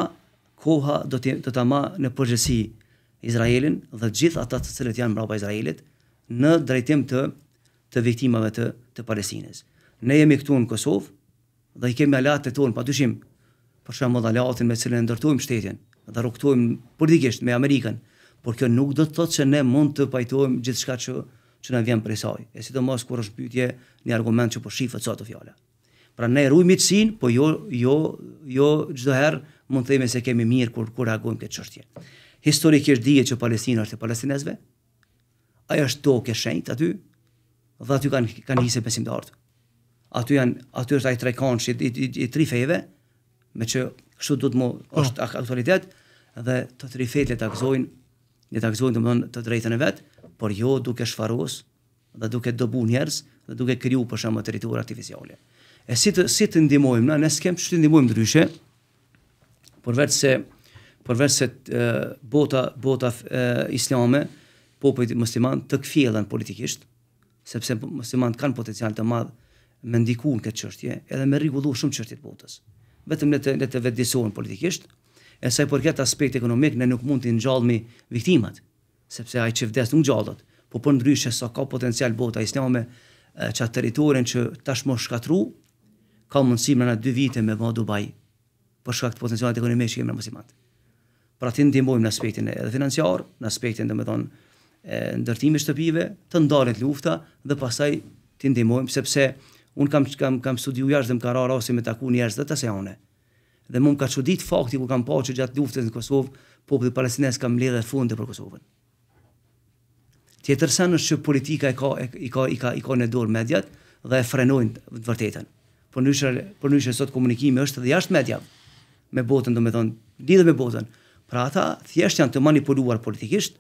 koha do të do ta marr në përgjësi Izraelin dhe gjithë ata të cilët janë mbrapa Izraelit në drejtim të të viktimave të të Palestinës. Ne jemi këtu në Kosovë dhe i kemi alatë ton tonë, pa për shumë dhe alatën me cilën e ndërtojmë shtetin dhe rukëtojmë përdikisht me Amerikanë, por kjo nuk do të thotë se ne mund të pajtohemi gjithçka që që na vjen prej saj. E sidomos kur është pyetje në argument që po shifet sa të fjala. Pra ne ruajmë miçin, po jo jo jo çdo herë mund të themi se kemi mirë kur kur reagojmë këtë çështje. Historikisht dihet që Palestina është e palestinezëve. Ai është tokë e shenjtë aty. Dhe aty kanë kanë hise besimtarë. Aty janë aty është ai trekonshi i, i, i tri feve me që kështu do të mos po. është aktualitet dhe të tri fetë të gëzojnë dhe ta gëzojnë të mëndon të drejtën e vetë, por jo duke shfaros dhe duke dobu njerës dhe duke kryu për shumë teritorë artificiale. E si të, si të ndimojmë, na, ne s'kem që të ndimojmë por vetë se, por vetë se bota, bota e, islame, popojt musliman të këfjelen politikisht, sepse muslimanët kanë potencial të madh me ndikuar në këtë çështje, edhe me rregullu shumë çështjet botës. Vetëm le të le të vetëdijsohen politikisht, E sa i përket aspekt ekonomik, ne nuk mund të ngjallmi viktimat, sepse ai që vdes nuk ngjallot, po po ndryshe sa ka potencial bota islame që atë territorin që tashmë shkatru, ka mundësi më në dy vite me ma Dubai, po shkakt potencialet ekonomik që kemë në muslimat. Pra ti ndihmojmë në aspektin edhe financiar, në aspektin dhe me thonë ndërtimi shtëpive, të ndalet lufta dhe pasaj ti ndihmojmë sepse unë kam, kam, kam studiu jashtë dhe më kara me taku njerës dhe të dhe mund ka çudit fakti ku kanë që gjatë luftës në Kosovë, populli palestinez ka mbledhë fund të për Kosovën. Tjetërsa në shë politika i ka i ka i ka i ka në dorë mediat dhe e frenojnë të vërtetën. Po ndyshë po ndyshë sot komunikimi është dhe jashtë media me botën domethënë lidhet me botën. Pra ata thjesht janë të manipuluar politikisht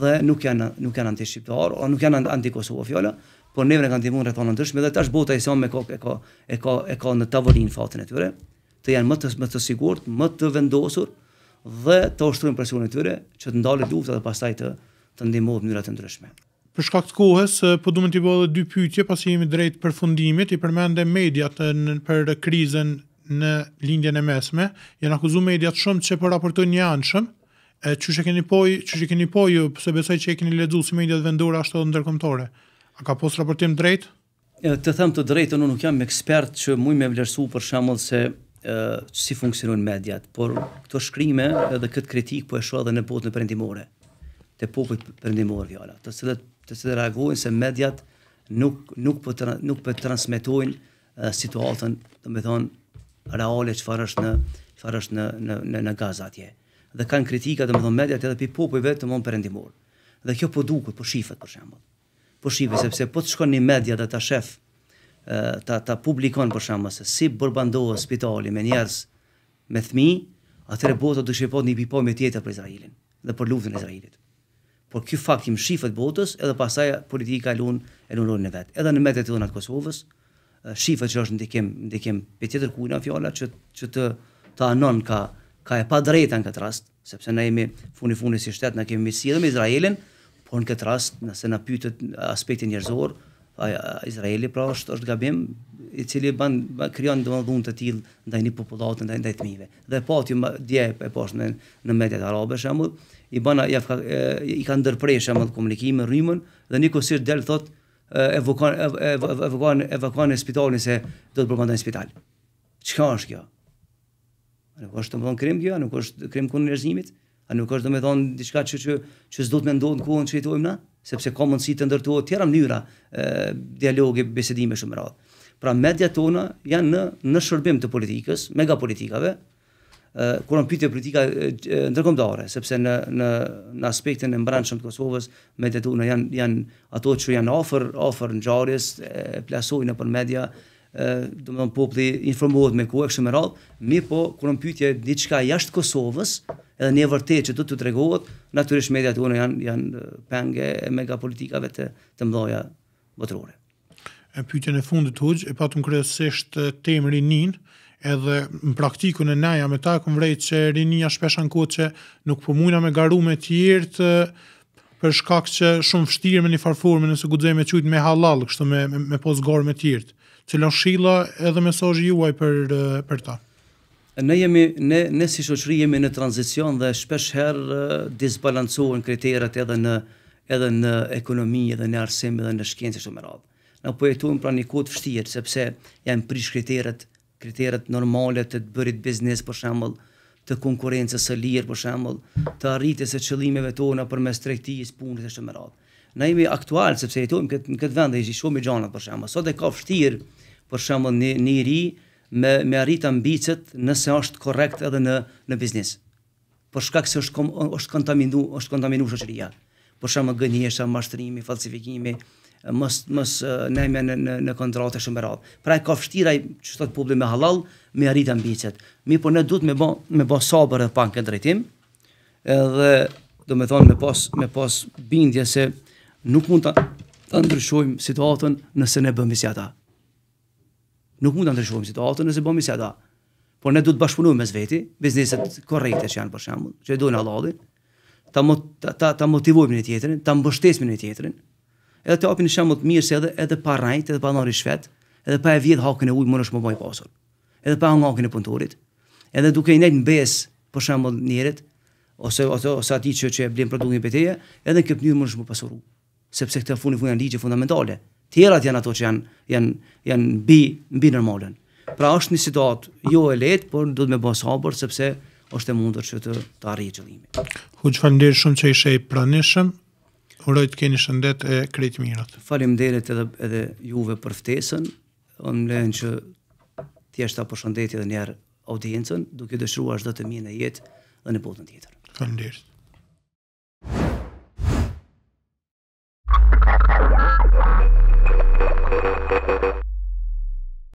dhe nuk janë nuk janë anti shqiptar, o nuk janë anti kosovë fjala, por neve ne kanë dhënë rrethonë ndryshme dhe tash bota e sa me ka e ka e ka e ka në tavolinë fatin e tyre të janë më të më të sigurt, më të vendosur dhe të ushtrojnë presionin e tyre që të ndalë lufta dhe pastaj të të ndihmojnë në mënyra të ndryshme. Për shkak të kohës, eh, po duhem të edhe dy pyetje pasi jemi drejt përfundimit, i përmendë mediat eh, në, për krizën në lindjen e mesme, janë akuzuar mediat shumë se po raportojnë një anshëm, e çuçi keni poj, çuçi keni poj, pse besoj që e keni lexuar si mediat vendore ashtu edhe ndërkombëtare. A ka pas raportim drejt? Të them të drejtën, unë nuk jam ekspert që mua më vlerësu për shembull se uh, si funksionojnë mediat, por këto shkrime edhe këtë kritik po e shoh edhe në botën perëndimore. Te popujt perëndimor vjala, të cilët të cilët reagojnë se mediat nuk nuk po nuk po transmetojnë uh, situatën, domethënë reale çfarë është në çfarë është në në në, në Gaza atje. Dhe kanë kritika domethënë mediat edhe pi popujve të mund perëndimor. Dhe kjo po duket, po shifet për shembull. Po shifet sepse po të shkon në media dhe ta shef ë ta ta publikon për shkak se si bërbandohet spitali me njerëz me fëmijë, atëre bota do të shpëton një pipë me tjetër për Izraelin dhe për luftën e Izraelit. Por ky fakt i mshifet botës edhe pasaj politika e lun e lundon në vet. Edhe në mes të dhënat të Kosovës, shifet që është ndikim ndikim për tjetër kujt na fjala që që të ta anon ka ka e pa drejtën këtë rast, sepse ne jemi funi funi si shtet, ne kemi miqësi edhe me Izraelin, por në këtë rast, nëse na në pyetet aspekti njerëzor, a, Izraeli pra është është gabim i cili ban, krijon domosdhun të tillë ndaj një popullati ndaj ndaj fëmijëve. Dhe po ti dje e poshtë në në mediat arabe shemb i bën ja i ka ndërprerë shemb komunikim me rrymën dhe nikosisht del thotë evokon evokon evokon në spitalin se do të përmendën në spital. Çka është kjo? A nuk është domosdhun krim kjo, a nuk është krim kundër njerëzimit? A nuk është domethënë diçka që që që s'do të mendohet kuon çfarë thojmë na? sepse ka mundësi të ndërtohet të tjera mënyra e, dialogi, bisedime shumë radhë. Pra mediat tona janë në, në shërbim të politikës, mega politikave, kur on pyetje politika ndërkombëtare, sepse në në në aspektin e mbrojtjes të Kosovës, mediat tona janë janë ato që janë ofër ofër ngjarjes, plasojnë nëpër media, do më populli informohet me ku e kështë më radhë, mi po, kërë në pytje një jashtë Kosovës, edhe një vërtet që do të tregohet, naturisht media të unë janë, janë penge e megapolitikave të, të mdoja botërore. E pytje në të hëgjë, e patëm kërësisht temë rinin, edhe në praktikën e naja me ta e këmvrejt që rinia shpesh kohë që nuk po mujna me garu me tjertë për shkak që shumë fështirë me një farforme nëse gudzej me qujtë me halal, kështu me, me, me me tjertë që lën shilla edhe mesazhi juaj për për ta. Ne jemi ne ne si shoqëri jemi në tranzicion dhe shpesh herë disbalancohen kriterat edhe në edhe në ekonomi edhe në arsim edhe në shkencë këtu më Në Ne po jetojmë pranë një kohë fështirë, vështirë sepse janë prish kriteret, kriteret normale të të bërit biznes për shembull, të konkurrencës së lirë për shembull, të arritjes së qëllimeve tona përmes tregtisë punës këtu më Na jemi aktual sepse jetojmë këtë në këtë vend e shumë i gjanat për shembull. Sot e ka vështirë për shembull një një ri me me arrit ambicet nëse është korrekt edhe në në biznes. Për shkak se është kom, është kontaminu, është kontaminuar shoqëria. Për shembull gënjeshtra, mashtrimi, falsifikimi, mos mos në në, në kontratë shumë radhë. Pra e ka vështira që thot publi me halal me arrit ambicet. Mi po ne duhet me bë me bë sabër edhe pa këtë drejtim. Edhe do të me pas me pas bindje se nuk mund ta ndryshojmë situatën nëse ne bëmi si ata. Nuk mund ta ndryshojmë situatën nëse bëmi si ata. Por ne duhet të bashkëpunojmë mes veti, bizneset korrekte që janë për shembull, që do na lodhi, ta ta ta motivojmë një tjetrin, ta mbështesim një tjetrin. Edhe të hapin shembull të mirë se edhe edhe pa rrejtë, edhe pa marrë shfet, edhe pa e vjedh hakun e ujit më në më i pasur. Edhe pa ngaqën e punëtorit. Edhe duke i ndajë mbes, për shembull njerit ose ose sa ti që, që e blen produktin e betejës, edhe në këtë mënyrë mund të më pasuroj sepse këto funi funi janë ligje fundamentale. tjerat janë ato që janë janë janë mbi mbi normalën. Pra është një situatë jo e lehtë, por duhet me bësh hapur sepse është e mundur që të të arrijë qëllimin. Ju që falenderoj shumë që ishe i pranishëm. Uroj të keni shëndet e krejtë mirat. Faleminderit edhe edhe juve për ftesën. Unë mendoj që thjesht apo shëndeti edhe një herë audiencën, duke dëshruar çdo të mirë në jetë dhe në botën tjetër. Faleminderit.